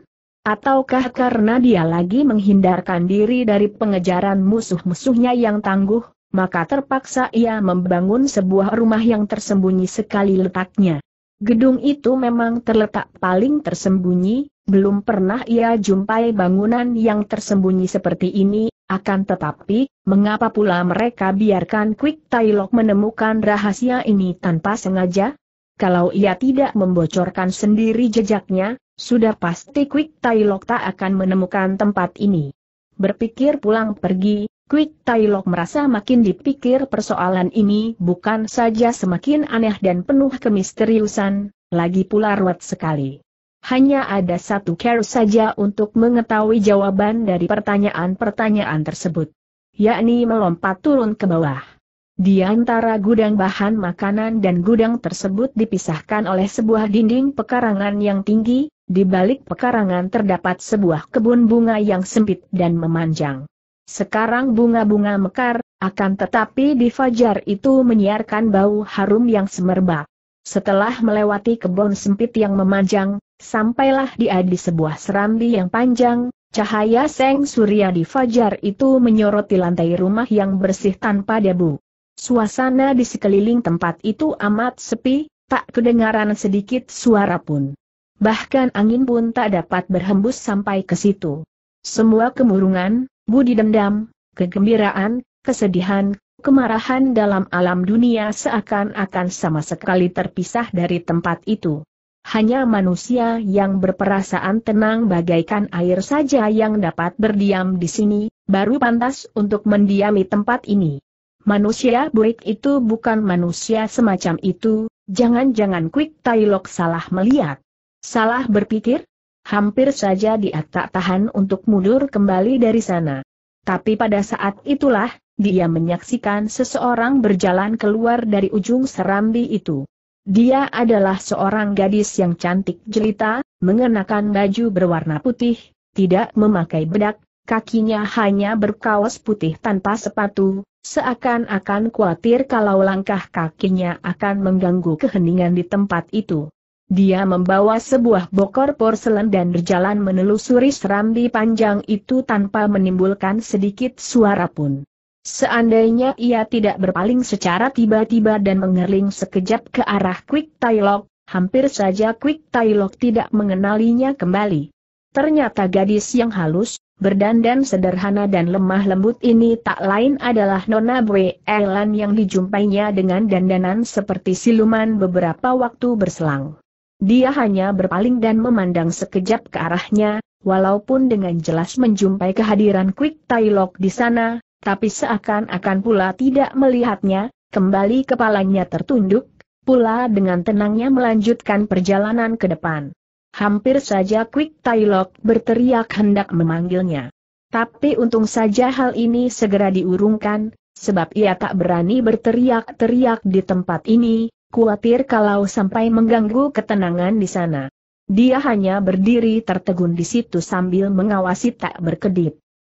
Ataukah karena dia lagi menghindarkan diri dari pengejaran musuh-musuhnya yang tangguh, maka terpaksa ia membangun sebuah rumah yang tersembunyi sekali letaknya. Gedung itu memang terletak paling tersembunyi, belum pernah ia jumpai bangunan yang tersembunyi seperti ini, akan tetapi, mengapa pula mereka biarkan Quick Tailok menemukan rahasia ini tanpa sengaja? Kalau ia tidak membocorkan sendiri jejaknya, sudah pasti Quick Tailok tak akan menemukan tempat ini. Berpikir pulang pergi, Quick Tailok merasa makin dipikir persoalan ini bukan saja semakin aneh dan penuh kemisteriusan, lagi pula ruwet sekali hanya ada satu care saja untuk mengetahui jawaban dari pertanyaan-pertanyaan tersebut. Yakni melompat turun ke bawah. Di antara gudang bahan makanan dan gudang tersebut dipisahkan oleh sebuah dinding pekarangan yang tinggi, di balik pekarangan terdapat sebuah kebun bunga yang sempit dan memanjang. Sekarang bunga-bunga mekar, akan tetapi di fajar itu menyiarkan bau harum yang semerbak. Setelah melewati kebun sempit yang memanjang, Sampailah dia di sebuah serambi yang panjang, cahaya seng surya di fajar itu menyoroti lantai rumah yang bersih tanpa debu. Suasana di sekeliling tempat itu amat sepi, tak kedengaran sedikit suara pun. Bahkan angin pun tak dapat berhembus sampai ke situ. Semua kemurungan, budi dendam, kegembiraan, kesedihan, kemarahan dalam alam dunia seakan-akan sama sekali terpisah dari tempat itu hanya manusia yang berperasaan tenang bagaikan air saja yang dapat berdiam di sini, baru pantas untuk mendiami tempat ini. Manusia baik itu bukan manusia semacam itu, jangan-jangan Quick Tailok salah melihat. Salah berpikir? Hampir saja dia tak tahan untuk mundur kembali dari sana. Tapi pada saat itulah, dia menyaksikan seseorang berjalan keluar dari ujung serambi itu. Dia adalah seorang gadis yang cantik jelita, mengenakan baju berwarna putih, tidak memakai bedak, kakinya hanya berkaos putih tanpa sepatu, seakan-akan khawatir kalau langkah kakinya akan mengganggu keheningan di tempat itu. Dia membawa sebuah bokor porselen dan berjalan menelusuri serambi panjang itu tanpa menimbulkan sedikit suara pun. Seandainya ia tidak berpaling secara tiba-tiba dan mengerling sekejap ke arah Quick Tailok, hampir saja Quick Tailok tidak mengenalinya kembali. Ternyata gadis yang halus, berdandan sederhana dan lemah lembut ini tak lain adalah Nona Bue Elan yang dijumpainya dengan dandanan seperti siluman beberapa waktu berselang. Dia hanya berpaling dan memandang sekejap ke arahnya, walaupun dengan jelas menjumpai kehadiran Quick Tailok di sana, tapi seakan-akan pula tidak melihatnya, kembali kepalanya tertunduk, pula dengan tenangnya melanjutkan perjalanan ke depan. Hampir saja Quick Tailok berteriak hendak memanggilnya. Tapi untung saja hal ini segera diurungkan, sebab ia tak berani berteriak-teriak di tempat ini, khawatir kalau sampai mengganggu ketenangan di sana. Dia hanya berdiri tertegun di situ sambil mengawasi tak berkedip.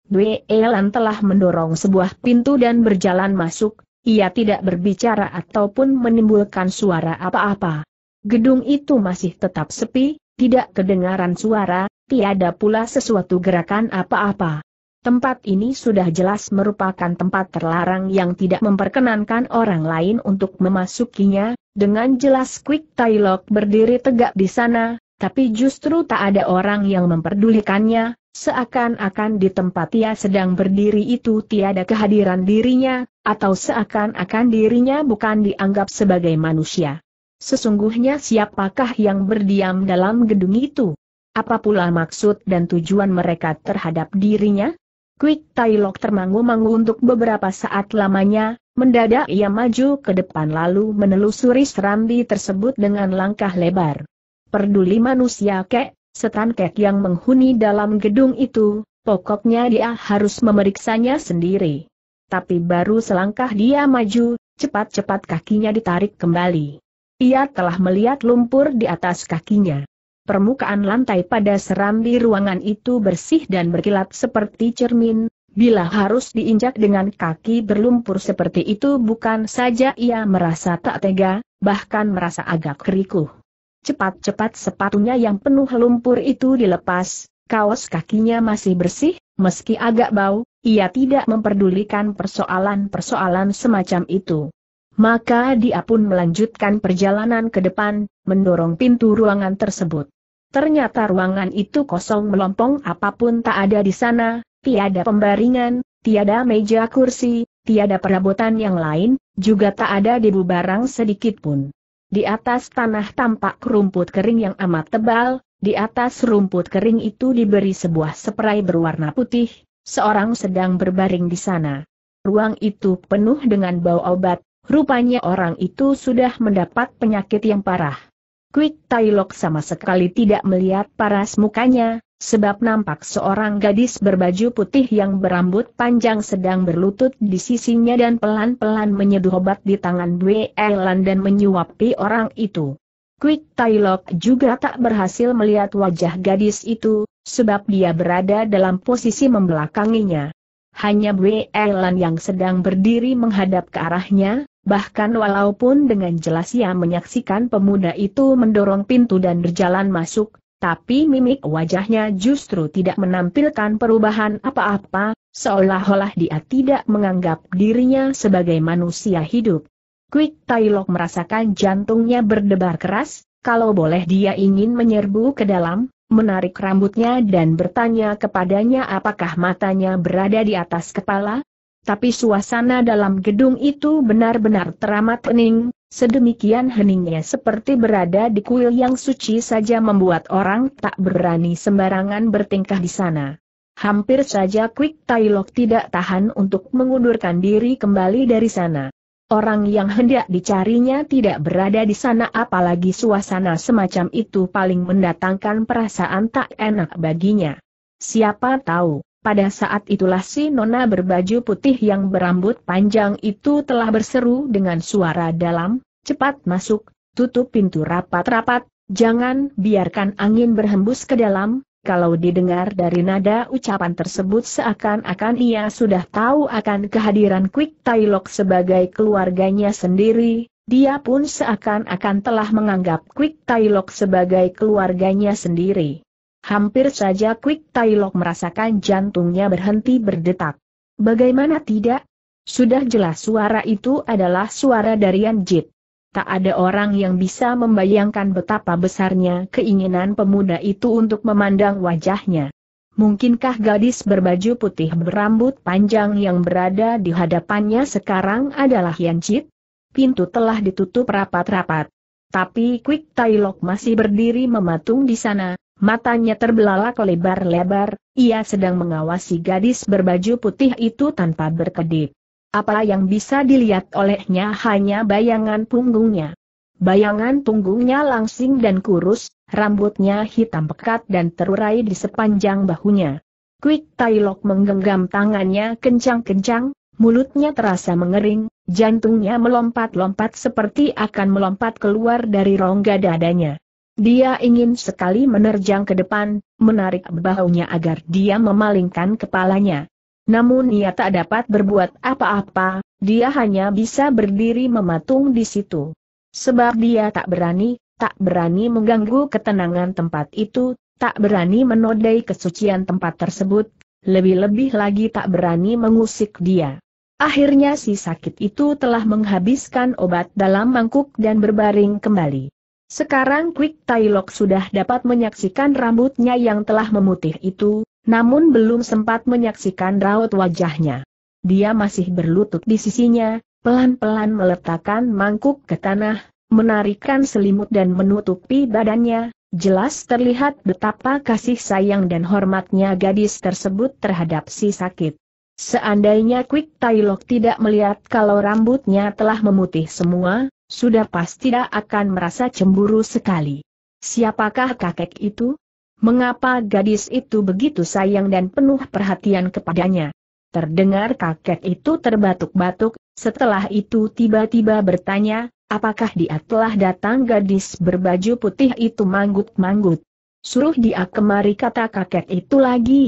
Dwe Elan telah mendorong sebuah pintu dan berjalan masuk, ia tidak berbicara ataupun menimbulkan suara apa-apa. Gedung itu masih tetap sepi, tidak kedengaran suara, tiada pula sesuatu gerakan apa-apa. Tempat ini sudah jelas merupakan tempat terlarang yang tidak memperkenankan orang lain untuk memasukinya, dengan jelas Quick Tailok berdiri tegak di sana, tapi justru tak ada orang yang memperdulikannya, Seakan-akan di tempat ia sedang berdiri itu tiada kehadiran dirinya, atau seakan-akan dirinya bukan dianggap sebagai manusia. Sesungguhnya siapakah yang berdiam dalam gedung itu? Apa pula maksud dan tujuan mereka terhadap dirinya? Quick Tailok termangu-mangu untuk beberapa saat lamanya, mendadak ia maju ke depan lalu menelusuri serambi tersebut dengan langkah lebar. Perduli manusia kek, setan kek yang menghuni dalam gedung itu, pokoknya dia harus memeriksanya sendiri. Tapi baru selangkah dia maju, cepat-cepat kakinya ditarik kembali. Ia telah melihat lumpur di atas kakinya. Permukaan lantai pada serambi ruangan itu bersih dan berkilat seperti cermin, bila harus diinjak dengan kaki berlumpur seperti itu bukan saja ia merasa tak tega, bahkan merasa agak kerikuh cepat-cepat sepatunya yang penuh lumpur itu dilepas, kaos kakinya masih bersih, meski agak bau, ia tidak memperdulikan persoalan-persoalan semacam itu. Maka dia pun melanjutkan perjalanan ke depan, mendorong pintu ruangan tersebut. Ternyata ruangan itu kosong melompong apapun tak ada di sana, tiada pembaringan, tiada meja kursi, tiada perabotan yang lain, juga tak ada debu barang sedikit pun. Di atas tanah tampak rumput kering yang amat tebal, di atas rumput kering itu diberi sebuah seprai berwarna putih, seorang sedang berbaring di sana. Ruang itu penuh dengan bau obat, rupanya orang itu sudah mendapat penyakit yang parah. Quick Tailok sama sekali tidak melihat paras mukanya, sebab nampak seorang gadis berbaju putih yang berambut panjang sedang berlutut di sisinya dan pelan-pelan menyeduh obat di tangan Bue Elan dan menyuapi orang itu. Quick Tailok juga tak berhasil melihat wajah gadis itu, sebab dia berada dalam posisi membelakanginya. Hanya Bue Elan yang sedang berdiri menghadap ke arahnya, bahkan walaupun dengan jelas ia menyaksikan pemuda itu mendorong pintu dan berjalan masuk, tapi mimik wajahnya justru tidak menampilkan perubahan apa-apa, seolah-olah dia tidak menganggap dirinya sebagai manusia hidup. Quick Tailok merasakan jantungnya berdebar keras, kalau boleh dia ingin menyerbu ke dalam, menarik rambutnya dan bertanya kepadanya apakah matanya berada di atas kepala, tapi suasana dalam gedung itu benar-benar teramat hening, sedemikian heningnya seperti berada di kuil yang suci saja membuat orang tak berani sembarangan bertingkah di sana. Hampir saja Quick Tailok tidak tahan untuk mengundurkan diri kembali dari sana. Orang yang hendak dicarinya tidak berada di sana apalagi suasana semacam itu paling mendatangkan perasaan tak enak baginya. Siapa tahu, pada saat itulah si nona berbaju putih yang berambut panjang itu telah berseru dengan suara dalam, cepat masuk, tutup pintu rapat-rapat, jangan biarkan angin berhembus ke dalam, kalau didengar dari nada ucapan tersebut seakan-akan ia sudah tahu akan kehadiran Quick Tailok sebagai keluarganya sendiri, dia pun seakan-akan telah menganggap Quick Tailok sebagai keluarganya sendiri. Hampir saja Quick Tailok merasakan jantungnya berhenti berdetak. Bagaimana tidak? Sudah jelas suara itu adalah suara dari Anjit. Tak ada orang yang bisa membayangkan betapa besarnya keinginan pemuda itu untuk memandang wajahnya. Mungkinkah gadis berbaju putih berambut panjang yang berada di hadapannya sekarang adalah Yanjit? Pintu telah ditutup rapat-rapat. Tapi Quick Tailok masih berdiri mematung di sana, Matanya terbelalak lebar-lebar, ia sedang mengawasi gadis berbaju putih itu tanpa berkedip. Apa yang bisa dilihat olehnya hanya bayangan punggungnya. Bayangan punggungnya langsing dan kurus, rambutnya hitam pekat dan terurai di sepanjang bahunya. Quick Tailok menggenggam tangannya kencang-kencang, mulutnya terasa mengering, jantungnya melompat-lompat seperti akan melompat keluar dari rongga dadanya. Dia ingin sekali menerjang ke depan, menarik baunya agar dia memalingkan kepalanya. Namun ia tak dapat berbuat apa-apa, dia hanya bisa berdiri mematung di situ. Sebab dia tak berani, tak berani mengganggu ketenangan tempat itu, tak berani menodai kesucian tempat tersebut, lebih-lebih lagi tak berani mengusik dia. Akhirnya si sakit itu telah menghabiskan obat dalam mangkuk dan berbaring kembali. Sekarang Quick Tailok sudah dapat menyaksikan rambutnya yang telah memutih itu, namun belum sempat menyaksikan raut wajahnya. Dia masih berlutut di sisinya, pelan-pelan meletakkan mangkuk ke tanah, menarikkan selimut dan menutupi badannya, jelas terlihat betapa kasih sayang dan hormatnya gadis tersebut terhadap si sakit. Seandainya Quick Tailok tidak melihat kalau rambutnya telah memutih semua, sudah pasti tidak akan merasa cemburu sekali. Siapakah kakek itu? Mengapa gadis itu begitu sayang dan penuh perhatian kepadanya? Terdengar kakek itu terbatuk-batuk, setelah itu tiba-tiba bertanya, apakah dia telah datang gadis berbaju putih itu manggut-manggut. Suruh dia kemari kata kakek itu lagi.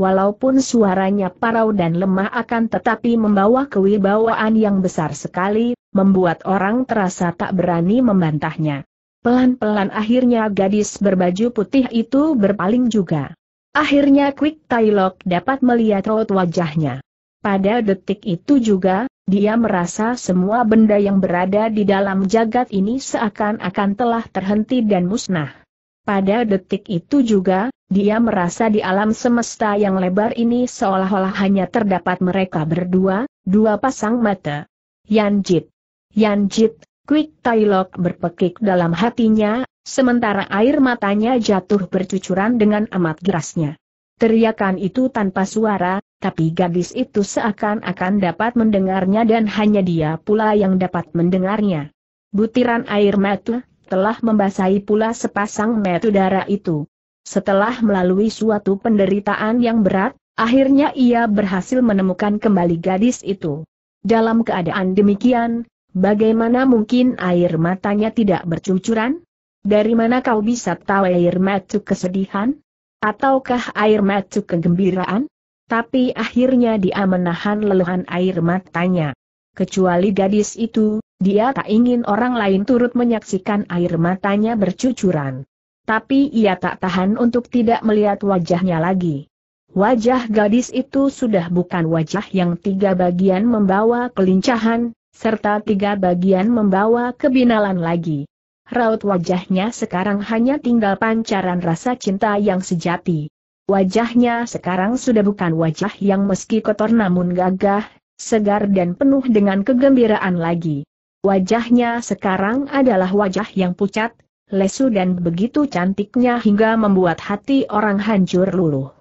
Walaupun suaranya parau dan lemah akan tetapi membawa kewibawaan yang besar sekali, membuat orang terasa tak berani membantahnya. Pelan-pelan akhirnya gadis berbaju putih itu berpaling juga. Akhirnya Quick Tailok dapat melihat raut wajahnya. Pada detik itu juga, dia merasa semua benda yang berada di dalam jagat ini seakan-akan telah terhenti dan musnah. Pada detik itu juga, dia merasa di alam semesta yang lebar ini seolah-olah hanya terdapat mereka berdua, dua pasang mata. Yanjit. Yan Jit, Quick Tailok berpekik dalam hatinya, sementara air matanya jatuh bercucuran dengan amat derasnya. Teriakan itu tanpa suara, tapi gadis itu seakan-akan dapat mendengarnya dan hanya dia pula yang dapat mendengarnya. Butiran air mata telah membasahi pula sepasang mata darah itu. Setelah melalui suatu penderitaan yang berat, akhirnya ia berhasil menemukan kembali gadis itu. Dalam keadaan demikian, Bagaimana mungkin air matanya tidak bercucuran? Dari mana kau bisa tahu air mata kesedihan? Ataukah air mata kegembiraan? Tapi akhirnya dia menahan leluhan air matanya. Kecuali gadis itu, dia tak ingin orang lain turut menyaksikan air matanya bercucuran. Tapi ia tak tahan untuk tidak melihat wajahnya lagi. Wajah gadis itu sudah bukan wajah yang tiga bagian membawa kelincahan, serta tiga bagian membawa kebinalan lagi. Raut wajahnya sekarang hanya tinggal pancaran rasa cinta yang sejati. Wajahnya sekarang sudah bukan wajah yang meski kotor namun gagah, segar dan penuh dengan kegembiraan lagi. Wajahnya sekarang adalah wajah yang pucat, lesu dan begitu cantiknya hingga membuat hati orang hancur luluh.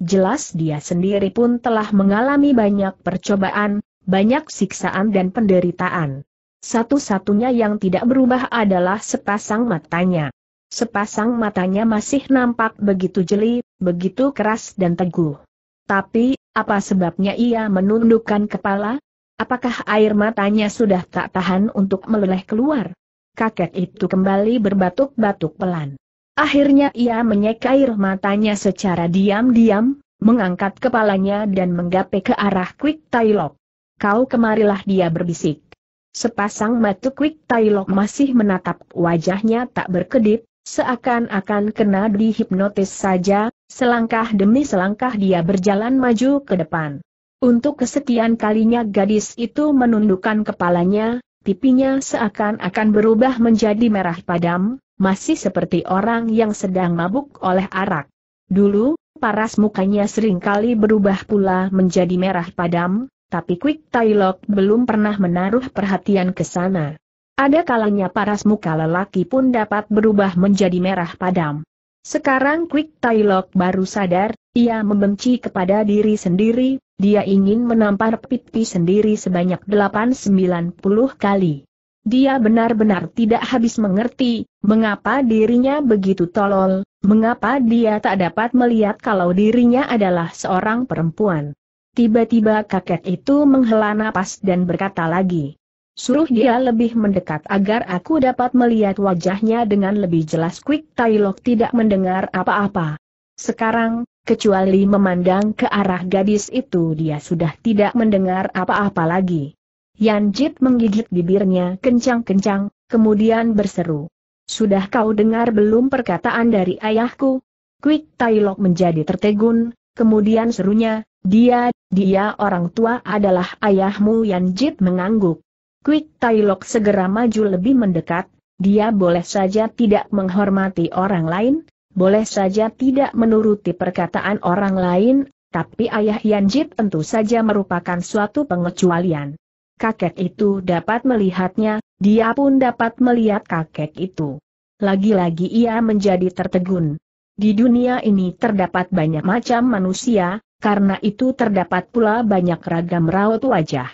Jelas dia sendiri pun telah mengalami banyak percobaan, banyak siksaan dan penderitaan. Satu-satunya yang tidak berubah adalah sepasang matanya. Sepasang matanya masih nampak begitu jeli, begitu keras dan teguh. Tapi, apa sebabnya ia menundukkan kepala? Apakah air matanya sudah tak tahan untuk meleleh keluar? Kakek itu kembali berbatuk-batuk pelan. Akhirnya ia menyeka air matanya secara diam-diam, mengangkat kepalanya dan menggapai ke arah Quick Tailok kau kemarilah dia berbisik. Sepasang mata quick Tailok masih menatap wajahnya tak berkedip, seakan-akan kena dihipnotis saja, selangkah demi selangkah dia berjalan maju ke depan. Untuk kesekian kalinya gadis itu menundukkan kepalanya, pipinya seakan-akan berubah menjadi merah padam, masih seperti orang yang sedang mabuk oleh arak. Dulu, paras mukanya sering kali berubah pula menjadi merah padam, tapi Quick Tailok belum pernah menaruh perhatian ke sana. Ada kalanya paras muka lelaki pun dapat berubah menjadi merah padam. Sekarang Quick Tailok baru sadar, ia membenci kepada diri sendiri, dia ingin menampar pipi sendiri sebanyak 890 kali. Dia benar-benar tidak habis mengerti, mengapa dirinya begitu tolol, mengapa dia tak dapat melihat kalau dirinya adalah seorang perempuan. Tiba-tiba kakek itu menghela napas dan berkata lagi. Suruh dia lebih mendekat agar aku dapat melihat wajahnya dengan lebih jelas. Quick Tailok tidak mendengar apa-apa. Sekarang, kecuali memandang ke arah gadis itu dia sudah tidak mendengar apa-apa lagi. Yan Jit menggigit bibirnya kencang-kencang, kemudian berseru. Sudah kau dengar belum perkataan dari ayahku? Quick Tailok menjadi tertegun, kemudian serunya, dia, dia orang tua adalah ayahmu Yan Jit mengangguk. Quick Tailok segera maju lebih mendekat, dia boleh saja tidak menghormati orang lain, boleh saja tidak menuruti perkataan orang lain, tapi ayah Yan Jit tentu saja merupakan suatu pengecualian. Kakek itu dapat melihatnya, dia pun dapat melihat kakek itu. Lagi-lagi ia menjadi tertegun. Di dunia ini terdapat banyak macam manusia, karena itu terdapat pula banyak ragam raut wajah.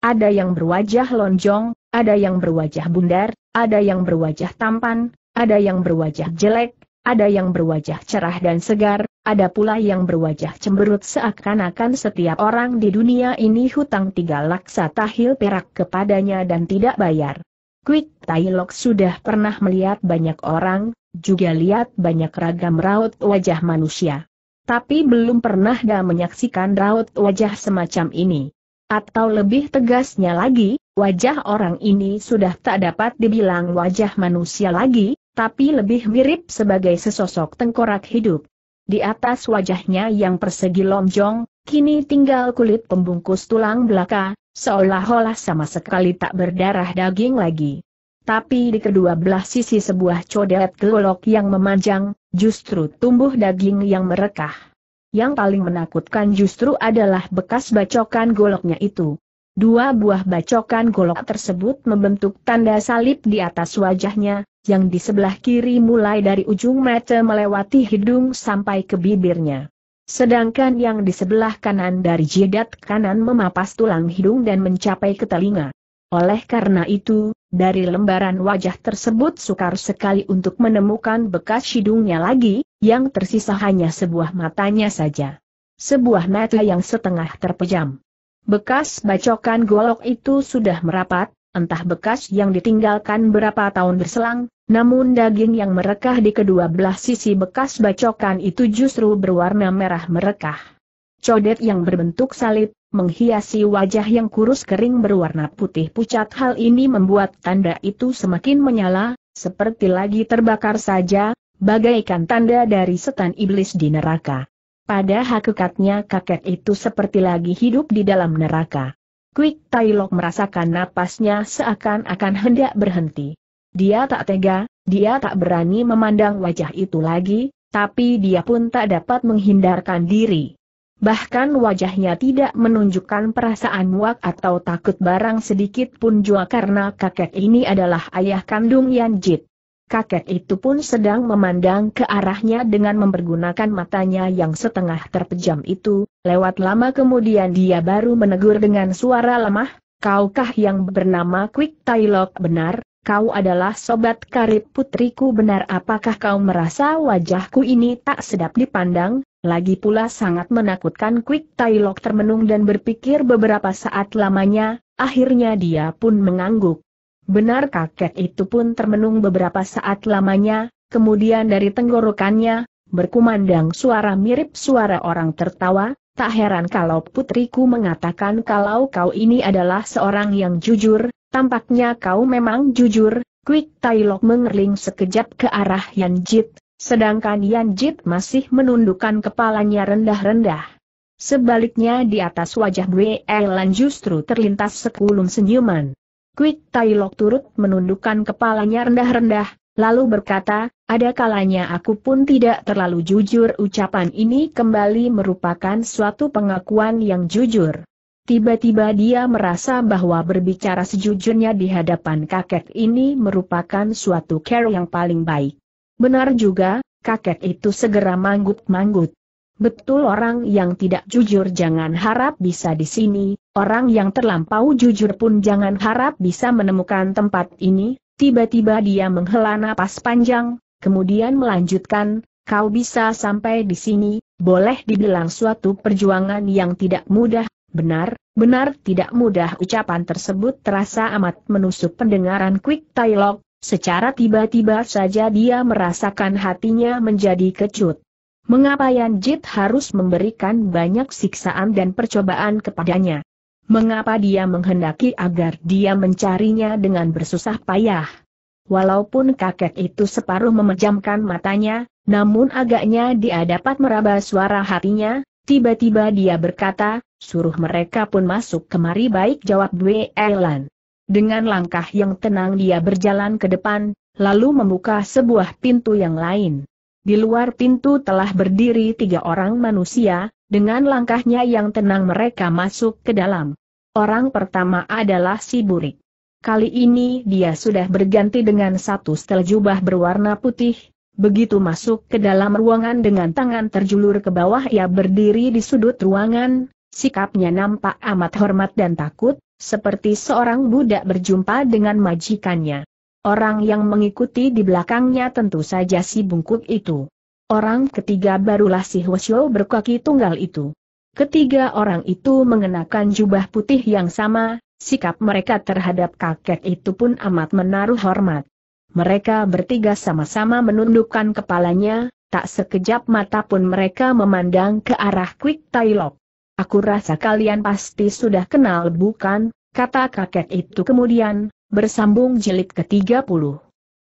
Ada yang berwajah lonjong, ada yang berwajah bundar, ada yang berwajah tampan, ada yang berwajah jelek, ada yang berwajah cerah dan segar, ada pula yang berwajah cemberut seakan-akan setiap orang di dunia ini hutang tiga laksa tahil perak kepadanya dan tidak bayar. Quick Tailok sudah pernah melihat banyak orang, juga lihat banyak ragam raut wajah manusia. Tapi belum pernah dia menyaksikan raut wajah semacam ini. Atau lebih tegasnya lagi, wajah orang ini sudah tak dapat dibilang wajah manusia lagi, tapi lebih mirip sebagai sesosok tengkorak hidup. Di atas wajahnya yang persegi lonjong, kini tinggal kulit pembungkus tulang belaka, seolah-olah sama sekali tak berdarah daging lagi. Tapi di kedua belah sisi sebuah codet gelok yang memanjang, justru tumbuh daging yang merekah. Yang paling menakutkan justru adalah bekas bacokan goloknya itu. Dua buah bacokan golok tersebut membentuk tanda salib di atas wajahnya, yang di sebelah kiri mulai dari ujung mata melewati hidung sampai ke bibirnya. Sedangkan yang di sebelah kanan dari jidat kanan memapas tulang hidung dan mencapai ke telinga. Oleh karena itu, dari lembaran wajah tersebut sukar sekali untuk menemukan bekas hidungnya lagi, yang tersisa hanya sebuah matanya saja. Sebuah mata yang setengah terpejam. Bekas bacokan golok itu sudah merapat, entah bekas yang ditinggalkan berapa tahun berselang, namun daging yang merekah di kedua belah sisi bekas bacokan itu justru berwarna merah merekah. Codet yang berbentuk salib, menghiasi wajah yang kurus kering berwarna putih pucat. Hal ini membuat tanda itu semakin menyala, seperti lagi terbakar saja, bagaikan tanda dari setan iblis di neraka. Pada hakikatnya kakek itu seperti lagi hidup di dalam neraka. Quick Tailok merasakan napasnya seakan-akan hendak berhenti. Dia tak tega, dia tak berani memandang wajah itu lagi, tapi dia pun tak dapat menghindarkan diri. Bahkan wajahnya tidak menunjukkan perasaan muak atau takut barang sedikit pun jua karena kakek ini adalah ayah kandung Yanjit. Kakek itu pun sedang memandang ke arahnya dengan mempergunakan matanya yang setengah terpejam itu, lewat lama kemudian dia baru menegur dengan suara lemah, Kaukah yang bernama Quick Tailok benar? Kau adalah sobat karib putriku benar apakah kau merasa wajahku ini tak sedap dipandang, lagi pula sangat menakutkan Quick Tailok termenung dan berpikir beberapa saat lamanya, akhirnya dia pun mengangguk. Benar kakek itu pun termenung beberapa saat lamanya, kemudian dari tenggorokannya, berkumandang suara mirip suara orang tertawa, tak heran kalau putriku mengatakan kalau kau ini adalah seorang yang jujur, tampaknya kau memang jujur, Quick Tailok mengerling sekejap ke arah Yan Jit, Sedangkan Yan Jit masih menundukkan kepalanya rendah-rendah. Sebaliknya di atas wajah Bue Elan justru terlintas sekulum senyuman. Quick Tai Lok turut menundukkan kepalanya rendah-rendah, lalu berkata, ada kalanya aku pun tidak terlalu jujur ucapan ini kembali merupakan suatu pengakuan yang jujur. Tiba-tiba dia merasa bahwa berbicara sejujurnya di hadapan kakek ini merupakan suatu care yang paling baik. Benar juga, kakek itu segera manggut-manggut. Betul orang yang tidak jujur jangan harap bisa di sini, orang yang terlampau jujur pun jangan harap bisa menemukan tempat ini, tiba-tiba dia menghela napas panjang, kemudian melanjutkan, kau bisa sampai di sini, boleh dibilang suatu perjuangan yang tidak mudah, benar, benar tidak mudah ucapan tersebut terasa amat menusuk pendengaran Quick Tailok, Secara tiba-tiba saja dia merasakan hatinya menjadi kecut. Mengapa Yan Jit harus memberikan banyak siksaan dan percobaan kepadanya? Mengapa dia menghendaki agar dia mencarinya dengan bersusah payah? Walaupun kakek itu separuh memejamkan matanya, namun agaknya dia dapat meraba suara hatinya, tiba-tiba dia berkata, suruh mereka pun masuk kemari baik jawab Dwe Elan. Dengan langkah yang tenang dia berjalan ke depan, lalu membuka sebuah pintu yang lain. Di luar pintu telah berdiri tiga orang manusia, dengan langkahnya yang tenang mereka masuk ke dalam. Orang pertama adalah si Burik. Kali ini dia sudah berganti dengan satu setel jubah berwarna putih, begitu masuk ke dalam ruangan dengan tangan terjulur ke bawah ia berdiri di sudut ruangan, sikapnya nampak amat hormat dan takut, seperti seorang budak berjumpa dengan majikannya. Orang yang mengikuti di belakangnya tentu saja si bungkuk itu. Orang ketiga barulah si Hwasyo berkaki tunggal itu. Ketiga orang itu mengenakan jubah putih yang sama, sikap mereka terhadap kakek itu pun amat menaruh hormat. Mereka bertiga sama-sama menundukkan kepalanya, tak sekejap mata pun mereka memandang ke arah Quick Tailok. Aku rasa kalian pasti sudah kenal bukan, kata kakek itu kemudian, bersambung jilid ke-30.